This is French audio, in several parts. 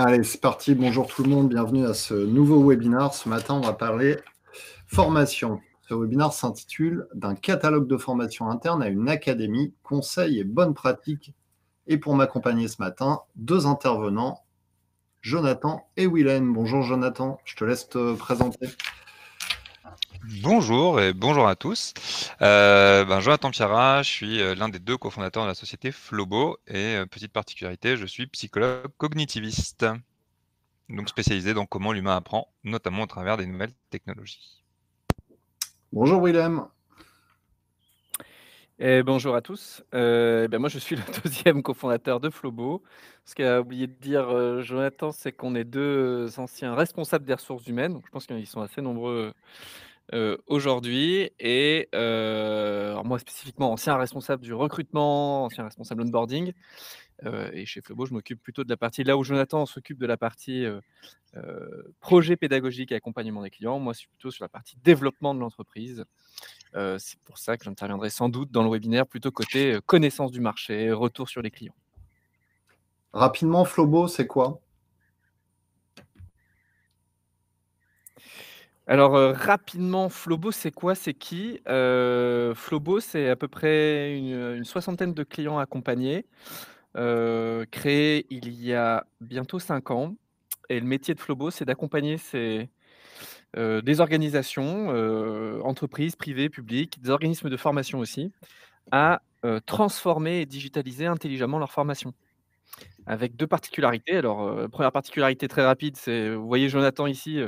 Allez, c'est parti. Bonjour tout le monde. Bienvenue à ce nouveau webinaire. Ce matin, on va parler formation. Ce webinaire s'intitule D'un catalogue de formation interne à une académie, conseils et bonnes pratiques. Et pour m'accompagner ce matin, deux intervenants, Jonathan et Willem. Bonjour Jonathan, je te laisse te présenter. Bonjour et bonjour à tous. Euh, ben, Jonathan Piara, je suis euh, l'un des deux cofondateurs de la société Flobo et euh, petite particularité, je suis psychologue cognitiviste, donc spécialisé dans comment l'humain apprend, notamment au travers des nouvelles technologies. Bonjour Willem. Et bonjour à tous. Eh ben, moi, je suis le deuxième cofondateur de Flobo. Ce qu'a oublié de dire Jonathan, c'est qu'on est deux anciens responsables des ressources humaines. je pense qu'ils sont assez nombreux euh, aujourd'hui. Et euh, moi, spécifiquement, ancien responsable du recrutement, ancien responsable onboarding. Euh, et chez Flobo, je m'occupe plutôt de la partie, là où Jonathan s'occupe de la partie euh, projet pédagogique et accompagnement des clients, moi, je suis plutôt sur la partie développement de l'entreprise. C'est pour ça que j'interviendrai sans doute dans le webinaire plutôt côté connaissance du marché, retour sur les clients. Rapidement, Flobo, c'est quoi Alors, euh, rapidement, Flobo, c'est quoi C'est qui euh, Flobo, c'est à peu près une, soixantaine de clients accompagnés, euh, créés créé il y a bientôt cinq ans. Et le métier de Flobo, c'est d'accompagner ces, des organisations, entreprises privées, publiques, des organismes de formation aussi, à transformer et digitaliser intelligemment leur formation. Avec deux particularités. Alors, première particularité très rapide, c'est, vous voyez Jonathan ici,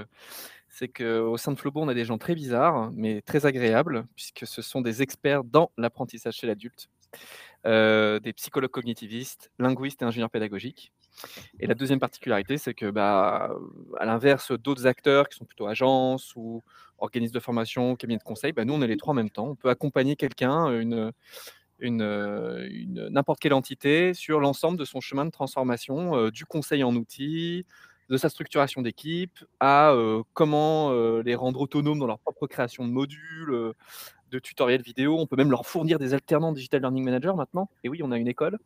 c'est qu'au sein de Flobo, on a des gens très bizarres, mais très agréables, puisque ce sont des experts dans l'apprentissage chez l'adulte, euh, des psychologues cognitivistes, linguistes et ingénieurs pédagogiques. Et la deuxième particularité, c'est que, bah, à l'inverse d'autres acteurs qui sont plutôt agences ou organismes de formation, cabinets de conseil, bah, nous, on est les trois en même temps. On peut accompagner quelqu'un, n'importe quelle entité sur l'ensemble de son chemin de transformation, euh, du conseil en outils, de sa structuration d'équipe à comment les rendre autonomes dans leur propre création de modules, de tutoriels vidéo. On peut même leur fournir des alternants Digital Learning Manager maintenant. Et oui, on a une école.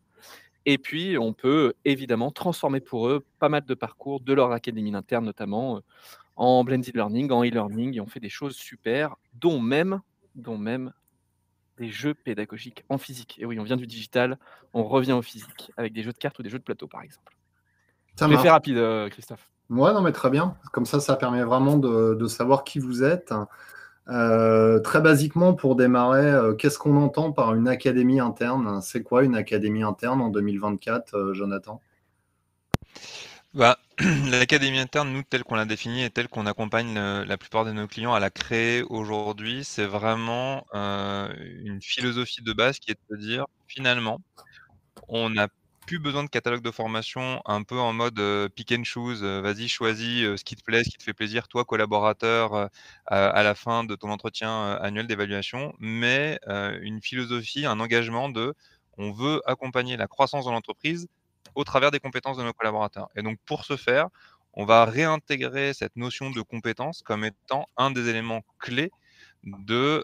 Et puis, on peut évidemment transformer pour eux pas mal de parcours de leur académie interne, notamment en blended learning, en e-learning. Et on fait des choses super, dont même, dont même des jeux pédagogiques en physique. Et oui, on vient du digital, on revient au physique avec des jeux de cartes ou des jeux de plateau, par exemple. Ça rapide, euh, Christophe. Moi, non, mais très bien. Comme ça, ça permet vraiment de, savoir qui vous êtes. Euh, très basiquement, pour démarrer, euh, qu'est-ce qu'on entend par une académie interne C'est quoi une académie interne en 2024, Jonathan bah, L'académie interne, nous, telle qu'on l'a définie et telle qu'on accompagne la plupart de nos clients à la créer aujourd'hui, c'est vraiment une philosophie de base qui est de dire finalement, on n'a plus besoin de catalogue de formation un peu en mode pick and choose, vas-y, choisis ce qui te plaît, ce qui te fait plaisir, toi, collaborateur, à la fin de ton entretien annuel d'évaluation, mais une philosophie, un engagement de on veut accompagner la croissance de l'entreprise au travers des compétences de nos collaborateurs. Et donc, pour ce faire, on va réintégrer cette notion de compétence comme étant un des éléments clés de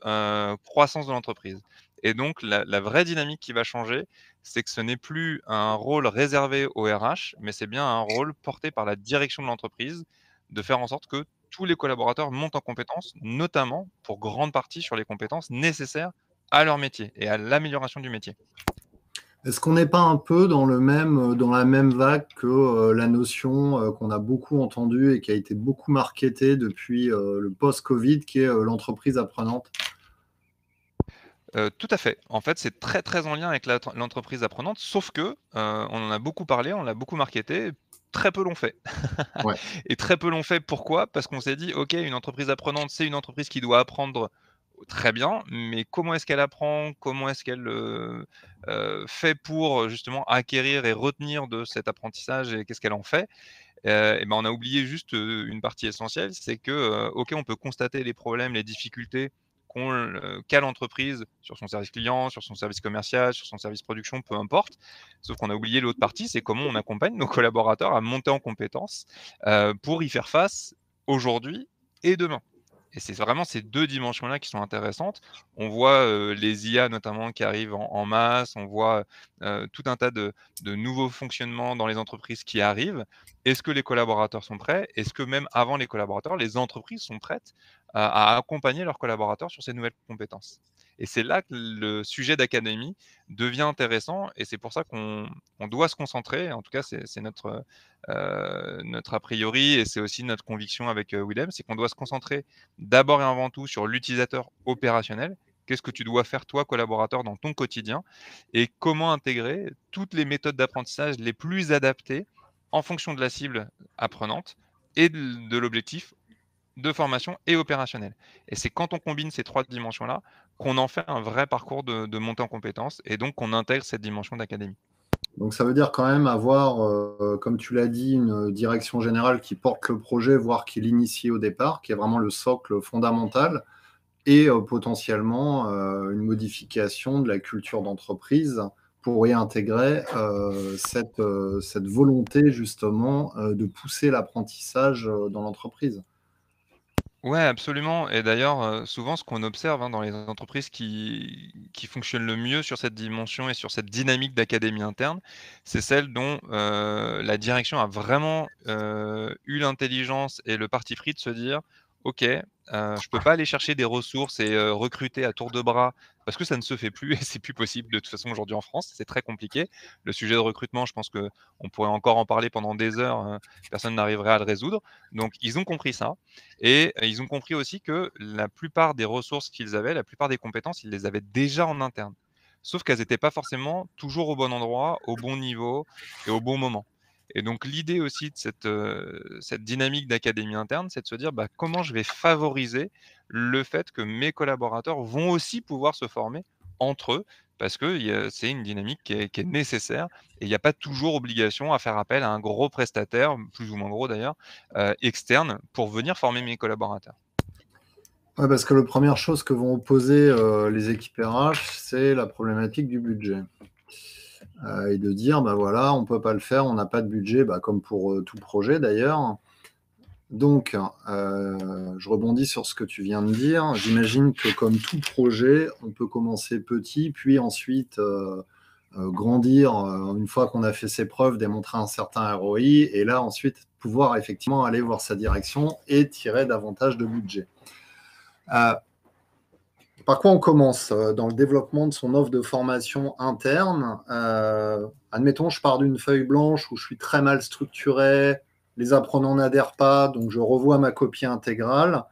croissance de l'entreprise. Et donc, la, vraie dynamique qui va changer, c'est que ce n'est plus un rôle réservé au RH, mais c'est bien un rôle porté par la direction de l'entreprise de faire en sorte que tous les collaborateurs montent en compétences, notamment pour grande partie sur les compétences nécessaires à leur métier et à l'amélioration du métier. Est-ce qu'on n'est pas un peu dans, le même, euh, dans la même vague que euh, la notion euh, qu'on a beaucoup entendue et qui a été beaucoup marketée depuis le post-Covid, qui est l'entreprise apprenante euh, tout à fait. En fait, c'est très très en lien avec l'entreprise apprenante, sauf que euh, on en a beaucoup parlé, on l'a beaucoup marketé, très peu l'ont fait. Et très peu l'ont fait pourquoi Parce qu'on s'est dit, ok, une entreprise apprenante, c'est une entreprise qui doit apprendre très bien, mais comment est-ce qu'elle apprend Comment est-ce qu'elle euh, fait pour justement acquérir et retenir de cet apprentissage et qu'est-ce qu'elle en fait et ben on a oublié juste une partie essentielle, c'est que ok on peut constater les problèmes, les difficultés, quelle entreprise sur son service client, sur son service commercial, sur son service production, peu importe. Sauf qu'on a oublié l'autre partie, c'est comment on accompagne nos collaborateurs à monter en compétences euh, pour y faire face aujourd'hui et demain. Et c'est vraiment ces deux dimensions-là qui sont intéressantes. On voit euh, les IA notamment qui arrivent en, masse, on voit euh, tout un tas de nouveaux fonctionnements dans les entreprises qui arrivent. Est-ce que les collaborateurs sont prêts Est-ce que même avant les collaborateurs, les entreprises sont prêtes à accompagner leurs collaborateurs sur ces nouvelles compétences. Et c'est là que le sujet d'académie devient intéressant et c'est pour ça qu'on doit se concentrer, en tout cas c'est notre, euh, notre a priori et c'est aussi notre conviction avec euh, Willem, c'est qu'on doit se concentrer d'abord et avant tout sur l'utilisateur opérationnel. Qu'est-ce que tu dois faire toi, collaborateur, dans ton quotidien et comment intégrer toutes les méthodes d'apprentissage les plus adaptées en fonction de la cible apprenante et de, de l'objectif de formation et opérationnel Et c'est quand on combine ces trois dimensions-là qu'on en fait un vrai parcours de, montée en compétences et donc qu'on intègre cette dimension d'académie. Donc ça veut dire quand même avoir, euh, comme tu l'as dit, une direction générale qui porte le projet, voire qui l'initie au départ, qui est vraiment le socle fondamental, et euh, potentiellement euh, une modification de la culture d'entreprise pour y intégrer cette, volonté justement de pousser l'apprentissage dans l'entreprise. Ouais, absolument. Et d'ailleurs, euh, souvent, ce qu'on observe, hein, dans les entreprises qui qui fonctionnent le mieux sur cette dimension et sur cette dynamique d'académie interne, c'est celle dont, euh, la direction a vraiment, euh, eu l'intelligence et le parti pris de se dire: «OK, euh, je ne peux pas aller chercher des ressources et recruter à tour de bras parce que ça ne se fait plus et c'est plus possible de toute façon aujourd'hui en France. C'est très compliqué. Le sujet de recrutement, je pense que on pourrait encore en parler pendant des heures. Hein, personne n'arriverait à le résoudre. Donc ils ont compris ça et ils ont compris aussi que la plupart des ressources qu'ils avaient, la plupart des compétences, ils les avaient déjà en interne. Sauf qu'elles n'étaient pas forcément toujours au bon endroit, au bon niveau et au bon moment. Et donc l'idée aussi de euh, cette, dynamique d'académie interne, c'est de se dire bah, comment je vais favoriser le fait que mes collaborateurs vont aussi pouvoir se former entre eux, parce que c'est une dynamique qui est, nécessaire et il n'y a pas toujours obligation à faire appel à un gros prestataire, plus ou moins gros d'ailleurs, euh, externe, pour venir former mes collaborateurs. Oui, parce que la première chose que vont opposer euh, les équipes RH, c'est la problématique du budget. Euh, et de dire ben voilà, on ne peut pas le faire, on n'a pas de budget, bah, comme pour euh, tout projet d'ailleurs. Donc, euh, je rebondis sur ce que tu viens de dire. J'imagine que comme tout projet, on peut commencer petit, puis ensuite grandir une fois qu'on a fait ses preuves, démontrer un certain ROI, et là ensuite pouvoir effectivement aller voir sa direction et tirer davantage de budget. Par quoi on commence euh, dans le développement de son offre de formation interne euh, Admettons, je pars d'une feuille blanche où je suis très mal structuré, les apprenants n'adhèrent pas, donc je revois ma copie intégrale.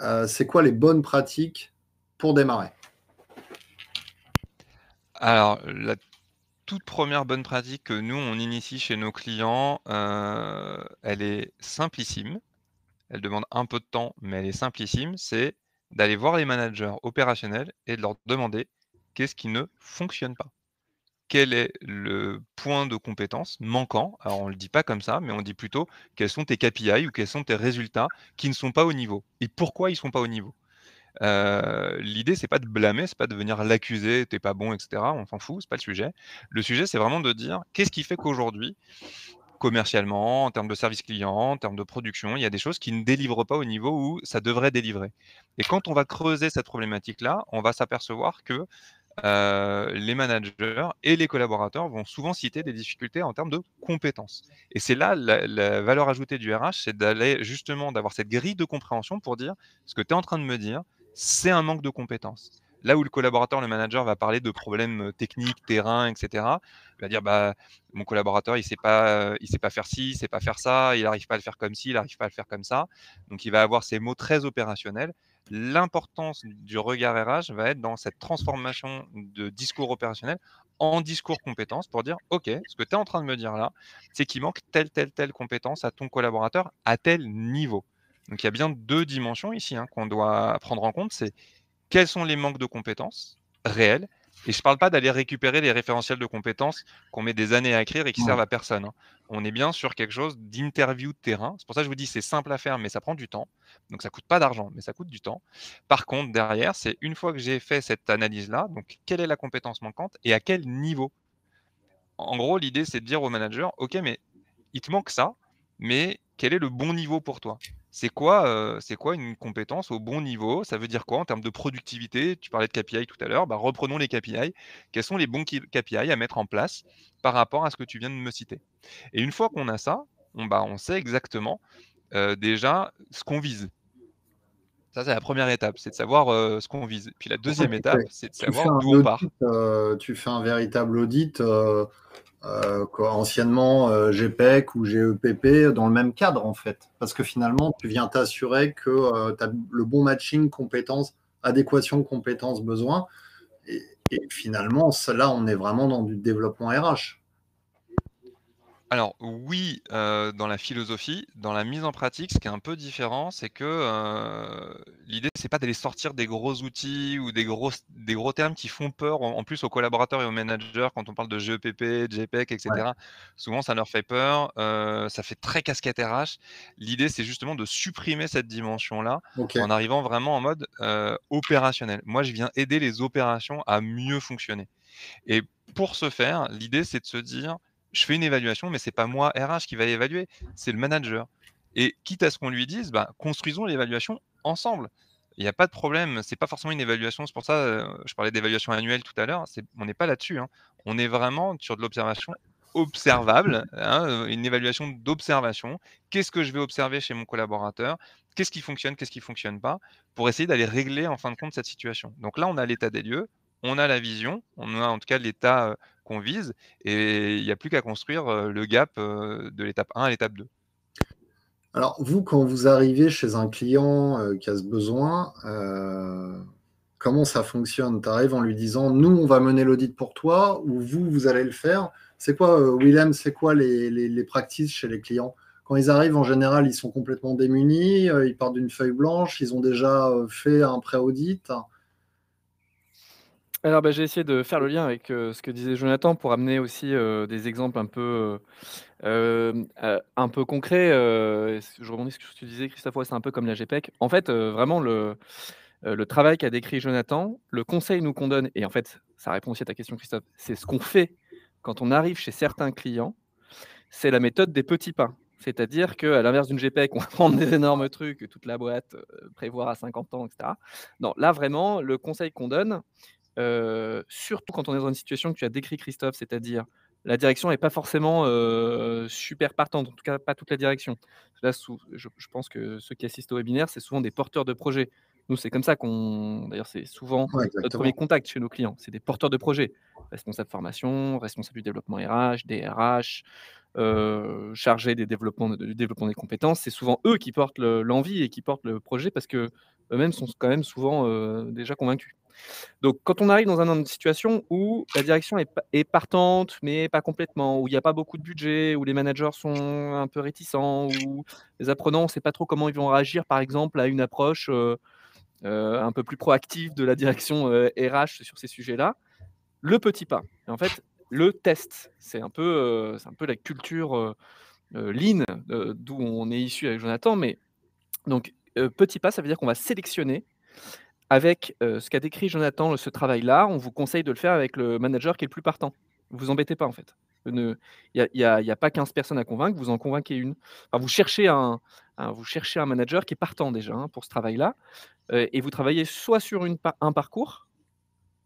Euh, c'est quoi les bonnes pratiques pour démarrer Alors, la toute première bonne pratique que nous, on initie chez nos clients, elle est simplissime. Elle demande un peu de temps, mais elle est simplissime. C'est d'aller voir les managers opérationnels et de leur demander qu'est-ce qui ne fonctionne pas. Quel est le point de compétence manquant Alors on ne le dit pas comme ça, mais on dit plutôt quels sont tes KPI ou quels sont tes résultats qui ne sont pas au niveau et pourquoi ils ne sont pas au niveau. L'idée, euh, L'idée, c'est pas de blâmer, c'est pas de venir l'accuser, t'es pas bon, etc. On s'en fout, c'est pas le sujet. Le sujet, c'est vraiment de dire qu'est-ce qui fait qu'aujourd'hui, commercialement, en termes de service client, en termes de production, il y a des choses qui ne délivrent pas au niveau où ça devrait délivrer. Et quand on va creuser cette problématique-là, on va s'apercevoir que euh, les managers et les collaborateurs vont souvent citer des difficultés en termes de compétences. Et c'est là la, la, valeur ajoutée du RH, c'est d'aller justement d'avoir cette grille de compréhension pour dire ce que tu es en train de me dire, c'est un manque de compétences. Là où le collaborateur, le manager va parler de problèmes euh, techniques, terrain, etc. Il va dire bah mon collaborateur il sait pas euh, il sait pas faire ci, il sait pas faire ça, il n'arrive pas à le faire comme ci, il n'arrive pas à le faire comme ça. Donc il va avoir ces mots très opérationnels. L'importance du regard RH va être dans cette transformation de discours opérationnel en discours compétences pour dire OK, ce que tu es en train de me dire là, c'est qu'il manque telle, telle, telle compétence à ton collaborateur à tel niveau. Donc il y a bien deux dimensions ici hein, qu'on doit prendre en compte. C'est quels sont les manques de compétences réels. Et je ne parle pas d'aller récupérer les référentiels de compétences qu'on met des années à écrire et qui ne servent à personne. Hein. On est bien sur quelque chose d'interview de terrain. C'est pour ça que je vous dis c'est simple à faire, mais ça prend du temps. Donc ça coûte pas d'argent, mais ça coûte du temps. Par contre, derrière, c'est une fois que j'ai fait cette analyse-là, donc quelle est la compétence manquante et à quel niveau En gros, l'idée, c'est de dire au manager, OK, mais il te manque ça, mais quel est le bon niveau pour toi c'est quoi, c'est quoi une compétence au bon niveau Ça veut dire quoi en termes de productivité Tu parlais de KPI tout à l'heure. Bah, reprenons les KPI. Quels sont les bons KPI à mettre en place par rapport à ce que tu viens de me citer Et une fois qu'on a ça, on, bah, on sait exactement déjà ce qu'on vise. Ça, c'est la première étape, c'est de savoir ce qu'on vise. Puis la deuxième étape, c'est de savoir d'où on part. tu fais un véritable audit euh, quoi, anciennement euh, GPEC ou GEPP, dans le même cadre en fait. Parce que finalement, tu viens t'assurer que euh, tu as le bon matching compétences, adéquation compétences, besoin. Et, et finalement, là, on est vraiment dans du développement RH. Alors oui, euh, dans la philosophie, dans la mise en pratique, ce qui est un peu différent, c'est que, l'idée, euh, l'idée, c'est pas d'aller sortir des gros outils ou des des gros termes qui font peur en plus aux collaborateurs et aux managers quand on parle de GEPP, JPEG e etc. Souvent, ça leur fait peur, euh, ça fait très casquette RH. L'idée, c'est justement de supprimer cette dimension-là en arrivant vraiment en mode, opérationnel. Moi, je viens aider les opérations à mieux fonctionner et pour ce faire, l'idée, c'est de se dire je fais une évaluation, mais ce n'est pas moi RH qui va évaluer, c'est le manager. Et quitte à ce qu'on lui dise, bah, construisons l'évaluation ensemble. Il n'y a pas de problème, Ce n'est pas forcément une évaluation, c'est pour ça que euh, je parlais d'évaluation annuelle tout à l'heure, on n'est pas là-dessus, hein. on est vraiment sur de l'observation observable, hein, euh, une évaluation d'observation. Qu'est-ce que je vais observer chez mon collaborateur Qu'est-ce qui fonctionne Qu'est-ce qui ne fonctionne pas Pour essayer d'aller régler en fin de compte cette situation. Donc là, on a l'état des lieux, on a la vision, on a en tout cas l'état euh, qu'on vise. Et il n'y a plus qu'à construire le gap de l'étape 1 à l'étape 2. Alors, vous, quand vous arrivez chez un client qui a ce besoin, comment ça fonctionne Tu arrives en lui disant Nous, on va mener l'audit pour toi, ou vous, vous allez le faire. C'est quoi, Willem, c'est quoi les, les, les practices chez les clients Quand ils arrivent, en général, ils sont complètement démunis, ils partent d'une feuille blanche, ils ont déjà fait un pré-audit. Alors, bah, j'ai essayé de faire le lien avec ce que disait Jonathan pour amener aussi des exemples un peu, un peu concrets. je rebondis sur ce que tu disais, Christophe, c'est un peu comme la GPEC. En fait, vraiment, le, le travail qu'a décrit Jonathan, le conseil nous qu'on donne, et en fait, ça répond aussi à ta question, Christophe, c'est ce qu'on fait quand on arrive chez certains clients, c'est la méthode des petits pas. C'est-à-dire qu'à l'inverse d'une GPEC, on va prendre des énormes trucs, toute la boîte prévoir à 50 ans, etc. Non, là, vraiment, le conseil qu'on donne, surtout quand on est dans une situation que tu as décrit, Christophe, c'est-à-dire la direction n'est pas forcément super partante, en tout cas pas toute la direction. Là, je, pense que ceux qui assistent au webinaire, c'est souvent des porteurs de projets c'est comme ça qu'on. D'ailleurs, c'est souvent notre premier contact chez nos clients. C'est des porteurs de projets, responsable formation, responsable du développement RH, DRH, euh, chargé des développements, du développement des compétences. C'est souvent eux qui portent l'envie et qui portent le projet parce que mêmes sont quand même souvent euh, déjà convaincus. Donc, quand on arrive dans une situation où la direction est, partante, mais pas complètement, où il n'y a pas beaucoup de budget, où les managers sont un peu réticents, où les apprenants, on ne sait pas trop comment ils vont réagir, par exemple, à une approche euh, euh, un peu plus proactif de la direction RH euh, sur ces sujets-là. Le petit pas. en fait, le test, c'est un, peu, euh, un peu la culture lean d'où on est issu avec Jonathan. Mais donc, petit pas, ça veut dire qu'on va sélectionner avec ce qu'a décrit Jonathan, ce travail-là, on vous conseille de le faire avec le manager qui est le plus partant. Vous vous embêtez pas en fait. Il n'y a, pas 15 personnes à convaincre, vous en convainquez une. vous, cherchez un, vous cherchez un manager qui est partant déjà hein, pour ce travail-là, euh, et vous travaillez soit sur une, un parcours,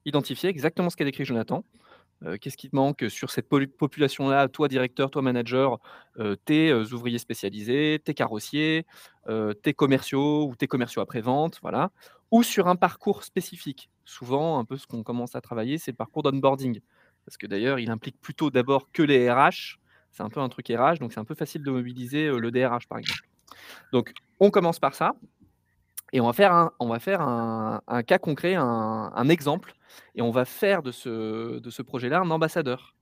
identifier exactement ce qu'a décrit Jonathan, euh, qu'est-ce qui te manque sur cette population-là, toi directeur, toi manager, euh, tes ouvriers spécialisés, tes carrossiers, tes commerciaux ou tes commerciaux après-vente, voilà, ou sur un parcours spécifique. Souvent, un peu ce qu'on commence à travailler, c'est le parcours d'onboarding parce que d'ailleurs, il implique plutôt d'abord que les RH. C'est un peu un truc RH, donc c'est un peu facile de mobiliser euh, le DRH, par exemple. Donc, on commence par ça. Et on va faire un, on va faire un, cas concret, un, exemple, et on va faire de ce, de ce projet-là un ambassadeur,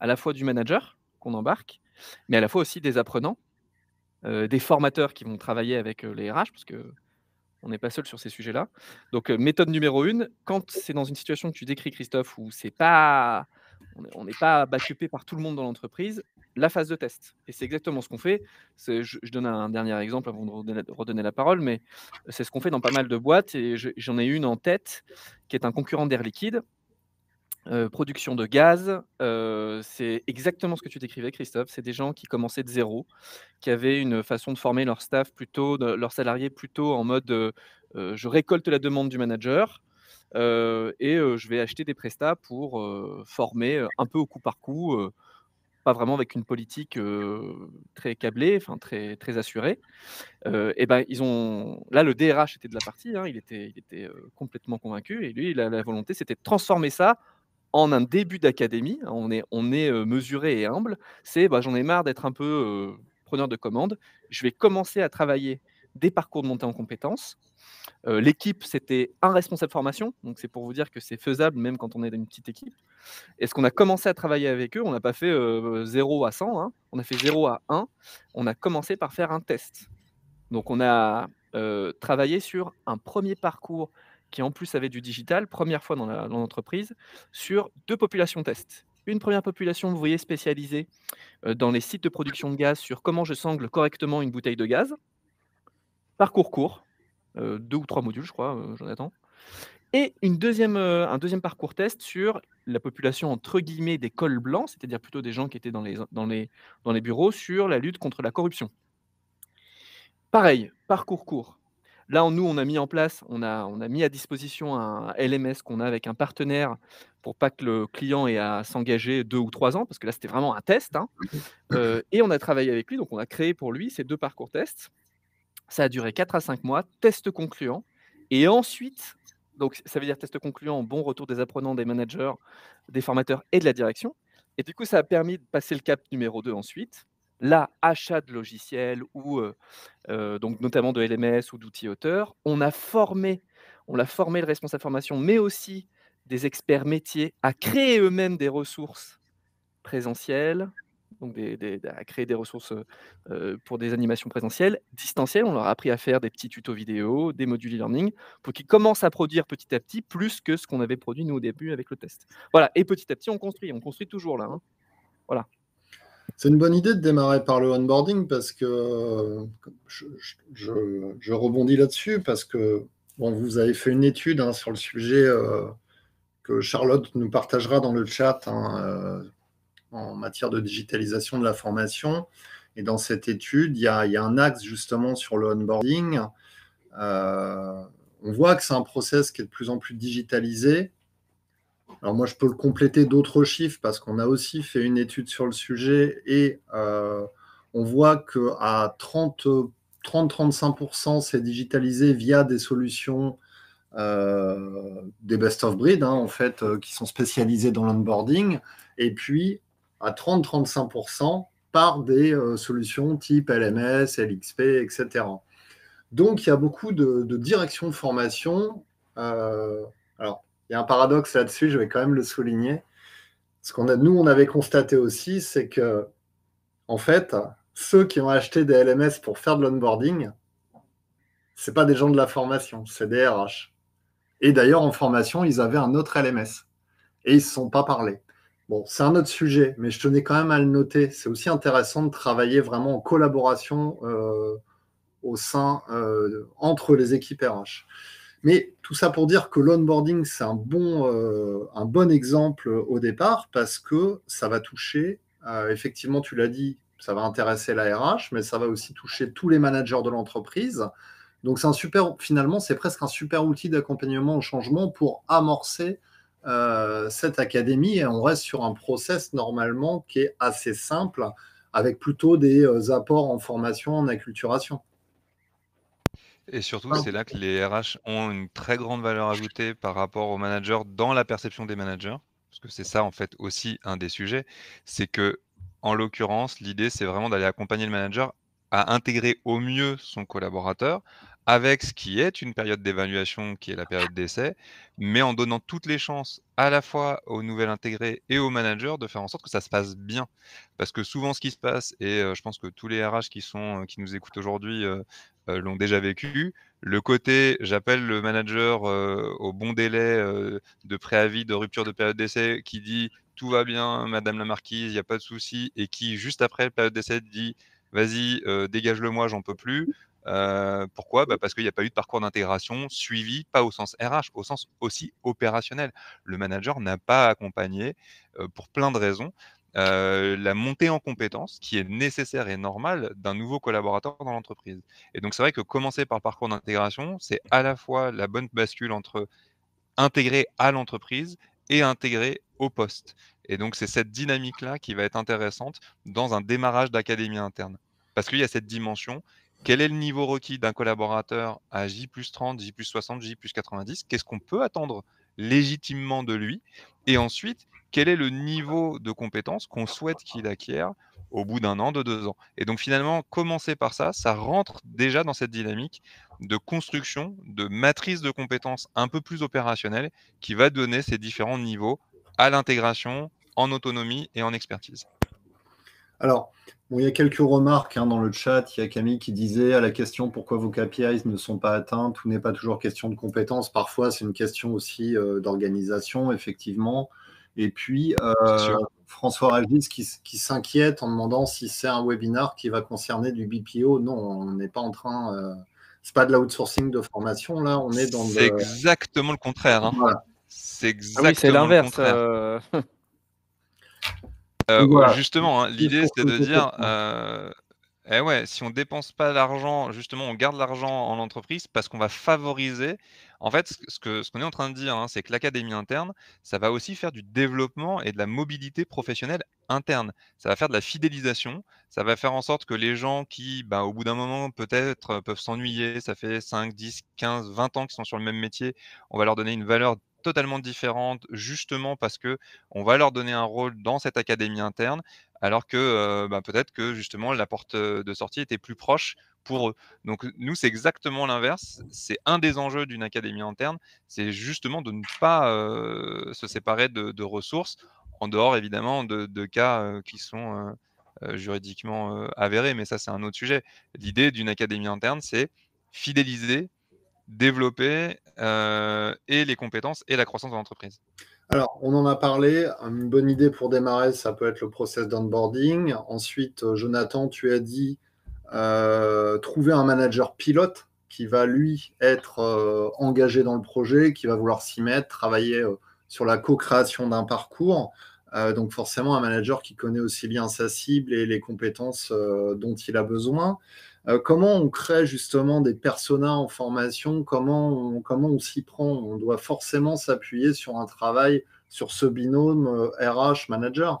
à la fois du manager qu'on embarque, mais à la fois aussi des apprenants, euh, des formateurs qui vont travailler avec euh, les RH, parce que on n'est pas seul sur ces sujets-là. Donc, méthode numéro une, quand c'est dans une situation que tu décris, Christophe, où c'est pas on n'est pas bacupé par tout le monde dans l'entreprise, la phase de test. Et c'est exactement ce qu'on fait. Je, donne un dernier exemple avant de redonner, la parole, mais c'est ce qu'on fait dans pas mal de boîtes. Et j'en ai une en tête qui est un concurrent d'Air Liquide. Euh, production de gaz, euh, c'est exactement ce que tu décrivais, Christophe. C'est des gens qui commençaient de zéro, qui avaient une façon de former leur staff plutôt, leurs salariés plutôt en mode euh, je récolte la demande du manager, et je vais acheter des prestats pour former un peu au coup par coup, pas vraiment avec une politique très câblée, enfin très, très assurée. et ben ils ont là le DRH était de la partie, hein, il était, il était complètement convaincu et lui la, la volonté c'était de transformer ça en un début d'académie, on est, on est mesuré et humble, c'est bah, j'en ai marre d'être un peu preneur de commande, je vais commencer à travailler des parcours de montée en compétences. Euh, l'équipe, c'était un responsable formation, donc c'est pour vous dire que c'est faisable même quand on est dans une petite équipe. Et ce qu'on a commencé à travailler avec eux, on n'a pas fait 0 euh, à 100, hein. on a fait 0 à 1, on a commencé par faire un test. Donc on a euh, travaillé sur un premier parcours qui en plus avait du digital, première fois dans l'entreprise, sur deux populations tests une première population vous voyez, spécialisée dans les sites de production de gaz sur comment je sangle correctement une bouteille de gaz parcours court, euh, deux ou trois modules, je crois, j'en euh, Jonathan. Et une deuxième, euh, un deuxième parcours test sur la population entre guillemets des cols blancs, c'est-à-dire plutôt des gens qui étaient dans les, dans, les, dans les bureaux, sur la lutte contre la corruption. Pareil, parcours court. Là, nous, on a mis en place, on a, on a mis à disposition un LMS qu'on a avec un partenaire pour pas que le client ait à s'engager deux ou trois ans, parce que là, c'était vraiment un test. Hein. et on a travaillé avec lui, donc on a créé pour lui ces deux parcours tests ça a duré 4 à 5 mois, test concluant. Et ensuite, donc ça veut dire test concluant, bon retour des apprenants, des managers, des formateurs et de la direction. Et du coup, ça a permis de passer le cap numéro 2 ensuite. Là, achat de logiciels ou euh, euh, donc notamment de LMS ou d'outils auteurs. On a formé, on a formé le responsable formation, mais aussi des experts métiers à créer eux-mêmes des ressources présentielles, donc à créer des ressources euh, euh, pour des animations présentielles. Distancielles, on leur a appris à faire des petits tutos vidéo, des modules e-learning, pour qu'ils commencent à produire petit à petit plus que ce qu'on avait produit nous au début avec le test. Voilà, et petit à petit, on construit, on construit toujours là. Hein. Voilà. C'est une bonne idée de démarrer par le onboarding parce que je, rebondis là-dessus parce que vous avez fait une étude hein, sur le sujet euh, que Charlotte nous partagera dans le chat. Hein, en matière de digitalisation de la formation. Et dans cette étude, il y a, un axe justement sur le onboarding. Euh, on voit que c'est un process qui est de plus en plus digitalisé. Alors moi, je peux le compléter d'autres chiffres parce qu'on a aussi fait une étude sur le sujet et euh, on voit qu'à 30-35%, c'est digitalisé via des solutions euh, des best of breed, hein, en fait, qui sont spécialisées dans l'onboarding. Et puis, à 30-35% par des euh, solutions type LMS, LXP, etc. Donc, il y a beaucoup de, directions de formation. Euh, alors, il y a un paradoxe là-dessus, je vais quand même le souligner. Ce qu'on a, nous, on avait constaté aussi, c'est que, en fait, ceux qui ont acheté des LMS pour faire de l'onboarding, ce pas des gens de la formation, c'est des RH. Et d'ailleurs, en formation, ils avaient un autre LMS et ils ne se sont pas parlés. Bon, c'est un autre sujet, mais je tenais quand même à le noter. C'est aussi intéressant de travailler vraiment en collaboration euh, au sein, euh, entre les équipes RH. Mais tout ça pour dire que l'onboarding, c'est un, bon, euh, un bon exemple au départ parce que ça va toucher, effectivement, tu l'as dit, ça va intéresser la RH, mais ça va aussi toucher tous les managers de l'entreprise. Donc, c'est un super, finalement, c'est presque un super outil d'accompagnement au changement pour amorcer euh, cette académie et on reste sur un process normalement qui est assez simple avec plutôt des euh, apports en formation, en acculturation. Et surtout, c'est là que les RH ont une très grande valeur ajoutée par rapport aux managers dans la perception des managers, parce que c'est ça en fait aussi un des sujets, c'est que en l'occurrence, l'idée c'est vraiment d'aller accompagner le manager à intégrer au mieux son collaborateur, avec ce qui est une période d'évaluation qui est la période d'essai, mais en donnant toutes les chances à la fois aux nouvelles intégrées et aux managers de faire en sorte que ça se passe bien. Parce que souvent ce qui se passe, et euh, je pense que tous les RH qui, sont, euh, qui nous écoutent aujourd'hui euh, l'ont déjà vécu, le côté j'appelle le manager au bon délai de préavis, de rupture de période d'essai, qui dit tout va bien, madame la marquise, il n'y a pas de souci, et qui juste après la période d'essai dit vas-y, dégage-le moi, j'en peux plus. Euh, pourquoi bah, Parce qu'il n'y a pas eu de parcours d'intégration suivi, pas au sens RH, au sens aussi opérationnel. Le manager n'a pas accompagné euh, pour plein de raisons. Euh, la montée en compétences qui est nécessaire et normale d'un nouveau collaborateur dans l'entreprise. Et donc c'est vrai que commencer par le parcours d'intégration, c'est à la fois la bonne bascule entre intégrer à l'entreprise et intégrer au poste. Et donc c'est cette dynamique-là qui va être intéressante dans un démarrage d'académie interne. Parce qu'il y a cette dimension quel est le niveau requis d'un collaborateur à J 30, J 60, J 90 Qu'est-ce qu'on peut attendre légitimement de lui Et ensuite, quel est le niveau de compétence qu'on souhaite qu'il acquiert au bout d'un an, de deux ans. Et donc finalement, commencer par ça, ça rentre déjà dans cette dynamique de construction, de matrice de compétences un peu plus opérationnelle qui va donner ces différents niveaux à l'intégration, en autonomie et en expertise. Alors, il y a quelques remarques hein, dans le chat. Il y a Camille qui disait à la question pourquoi vos KPIs ne sont pas atteints, tout n'est pas toujours question de compétences. Parfois, c'est une question aussi euh, d'organisation, effectivement. Et puis, euh, François Ravis qui, s'inquiète en demandant si c'est un webinar qui va concerner du BPO. Non, on n'est pas en train. Euh, c'est pas de l'outsourcing de formation, là, on est dans. C'est exactement le contraire. Hein. Ah c'est exactement l'inverse. Euh, justement, hein, l'idée c'est de dire, euh, eh ouais, si on dépense pas l'argent, justement, on garde l'argent en entreprise parce qu'on va favoriser. En fait, ce que ce qu'on est en train de dire, hein, c'est que l'académie interne, ça va aussi faire du développement et de la mobilité professionnelle interne. Ça va faire de la fidélisation, ça va faire en sorte que les gens qui, bah, au bout d'un moment, peut-être euh, peuvent s'ennuyer, ça fait 5, 10, 15, 20 ans qu'ils sont sur le même métier, on va leur donner une valeur totalement différentes, justement parce que on va leur donner un rôle dans cette académie interne, alors que bah, peut-être que justement la porte de sortie était plus proche pour eux. Donc nous, c'est exactement l'inverse. C'est un des enjeux d'une académie interne, c'est justement de ne pas se séparer de, ressources, en dehors évidemment de, cas qui sont juridiquement avérés, mais ça c'est un autre sujet. L'idée d'une académie interne, c'est fidéliser développer euh, et les compétences et la croissance de l'entreprise Alors, on en a parlé. Une bonne idée pour démarrer, ça peut être le process d'onboarding. Ensuite, euh, Jonathan, tu as dit euh, trouver un manager pilote qui va, lui, être engagé dans le projet, qui va vouloir s'y mettre, travailler sur la co-création d'un parcours. donc forcément un manager qui connaît aussi bien sa cible et les compétences dont il a besoin. Euh, comment on crée justement des personas en formation Comment on, comment on s'y prend On doit forcément s'appuyer sur un travail sur ce binôme euh, RH-manager.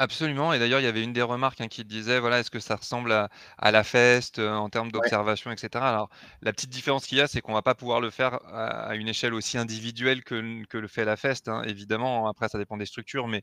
Absolument. Et d'ailleurs, il y avait une des remarques hein, qui disait, voilà, est-ce que ça ressemble à, la feste euh, en termes d'observation, etc. Alors, la petite différence qu'il y a, c'est qu'on va pas pouvoir le faire à, une échelle aussi individuelle que, le fait la feste, hein, évidemment. Après, ça dépend des structures, mais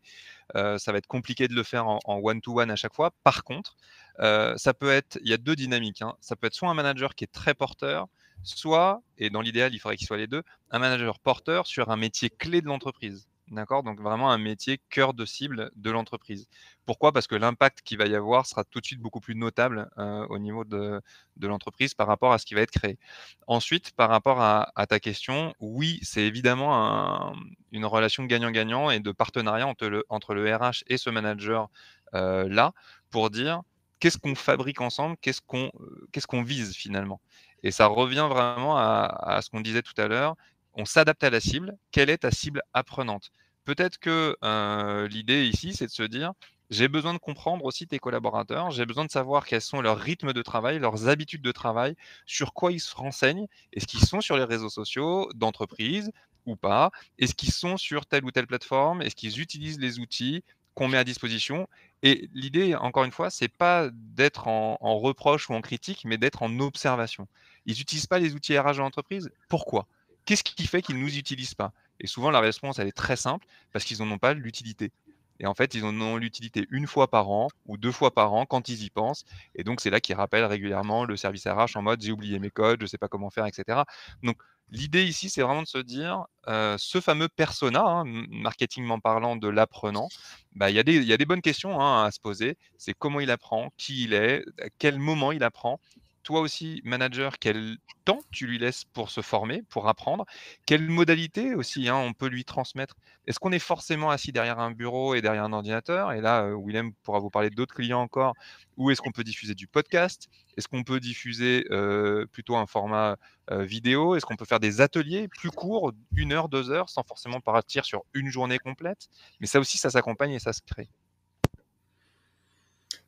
euh, ça va être compliqué de le faire en one-to-one à chaque fois. Par contre, euh, ça peut être, il y a deux dynamiques. Hein. Ça peut être soit un manager qui est très porteur, soit, et dans l'idéal, il faudrait qu'il soit les deux, un manager porteur sur un métier clé de l'entreprise. D'accord Donc vraiment un métier cœur de cible de l'entreprise. Pourquoi Parce que l'impact qu'il va y avoir sera tout de suite beaucoup plus notable euh, au niveau de, l'entreprise par rapport à ce qui va être créé. Ensuite, par rapport à, ta question, oui, c'est évidemment une relation gagnant-gagnant et de partenariat entre le, RH et ce manager euh, là pour dire qu'est-ce qu'on fabrique ensemble, qu'est-ce qu'on euh, qu'est-ce vise finalement. Et ça revient vraiment à ce qu'on disait tout à l'heure, on s'adapte à la cible. Quelle est ta cible apprenante Peut-être que euh, l'idée ici, c'est de se dire, j'ai besoin de comprendre aussi tes collaborateurs, j'ai besoin de savoir quels sont leurs rythmes de travail, leurs habitudes de travail, sur quoi ils se renseignent, est-ce qu'ils sont sur les réseaux sociaux d'entreprise ou pas, est-ce qu'ils sont sur telle ou telle plateforme, est-ce qu'ils utilisent les outils qu'on met à disposition. Et l'idée, encore une fois, c'est pas d'être en, reproche ou en critique, mais d'être en observation. Ils n'utilisent pas les outils RH de l'entreprise. Pourquoi Qu'est-ce qui fait qu'ils ne nous utilisent pas Et souvent, la réponse, elle est très simple, parce qu'ils n'en ont pas l'utilité. Et en fait, ils en ont l'utilité une fois par an ou deux fois par an quand ils y pensent. Et donc, c'est là qu'ils rappellent régulièrement le service RH en mode j'ai oublié mes codes, je ne sais pas comment faire, etc. Donc, l'idée ici, c'est vraiment de se dire euh, ce fameux persona, hein, marketingment parlant de l'apprenant, bah, il y, a des bonnes questions hein, à se poser. C'est comment il apprend, qui il est, à quel moment il apprend, toi aussi, manager, quel temps tu lui laisses pour se former, pour apprendre Quelle modalité aussi hein, on peut lui transmettre Est-ce qu'on est forcément assis derrière un bureau et derrière un ordinateur Et là, euh, Willem pourra vous parler d'autres clients encore. Ou est-ce qu'on peut diffuser du podcast Est-ce qu'on peut diffuser euh, plutôt un format euh, vidéo Est-ce qu'on peut faire des ateliers plus courts, une heure, deux heures, sans forcément partir sur une journée complète Mais ça aussi, ça s'accompagne et ça se crée.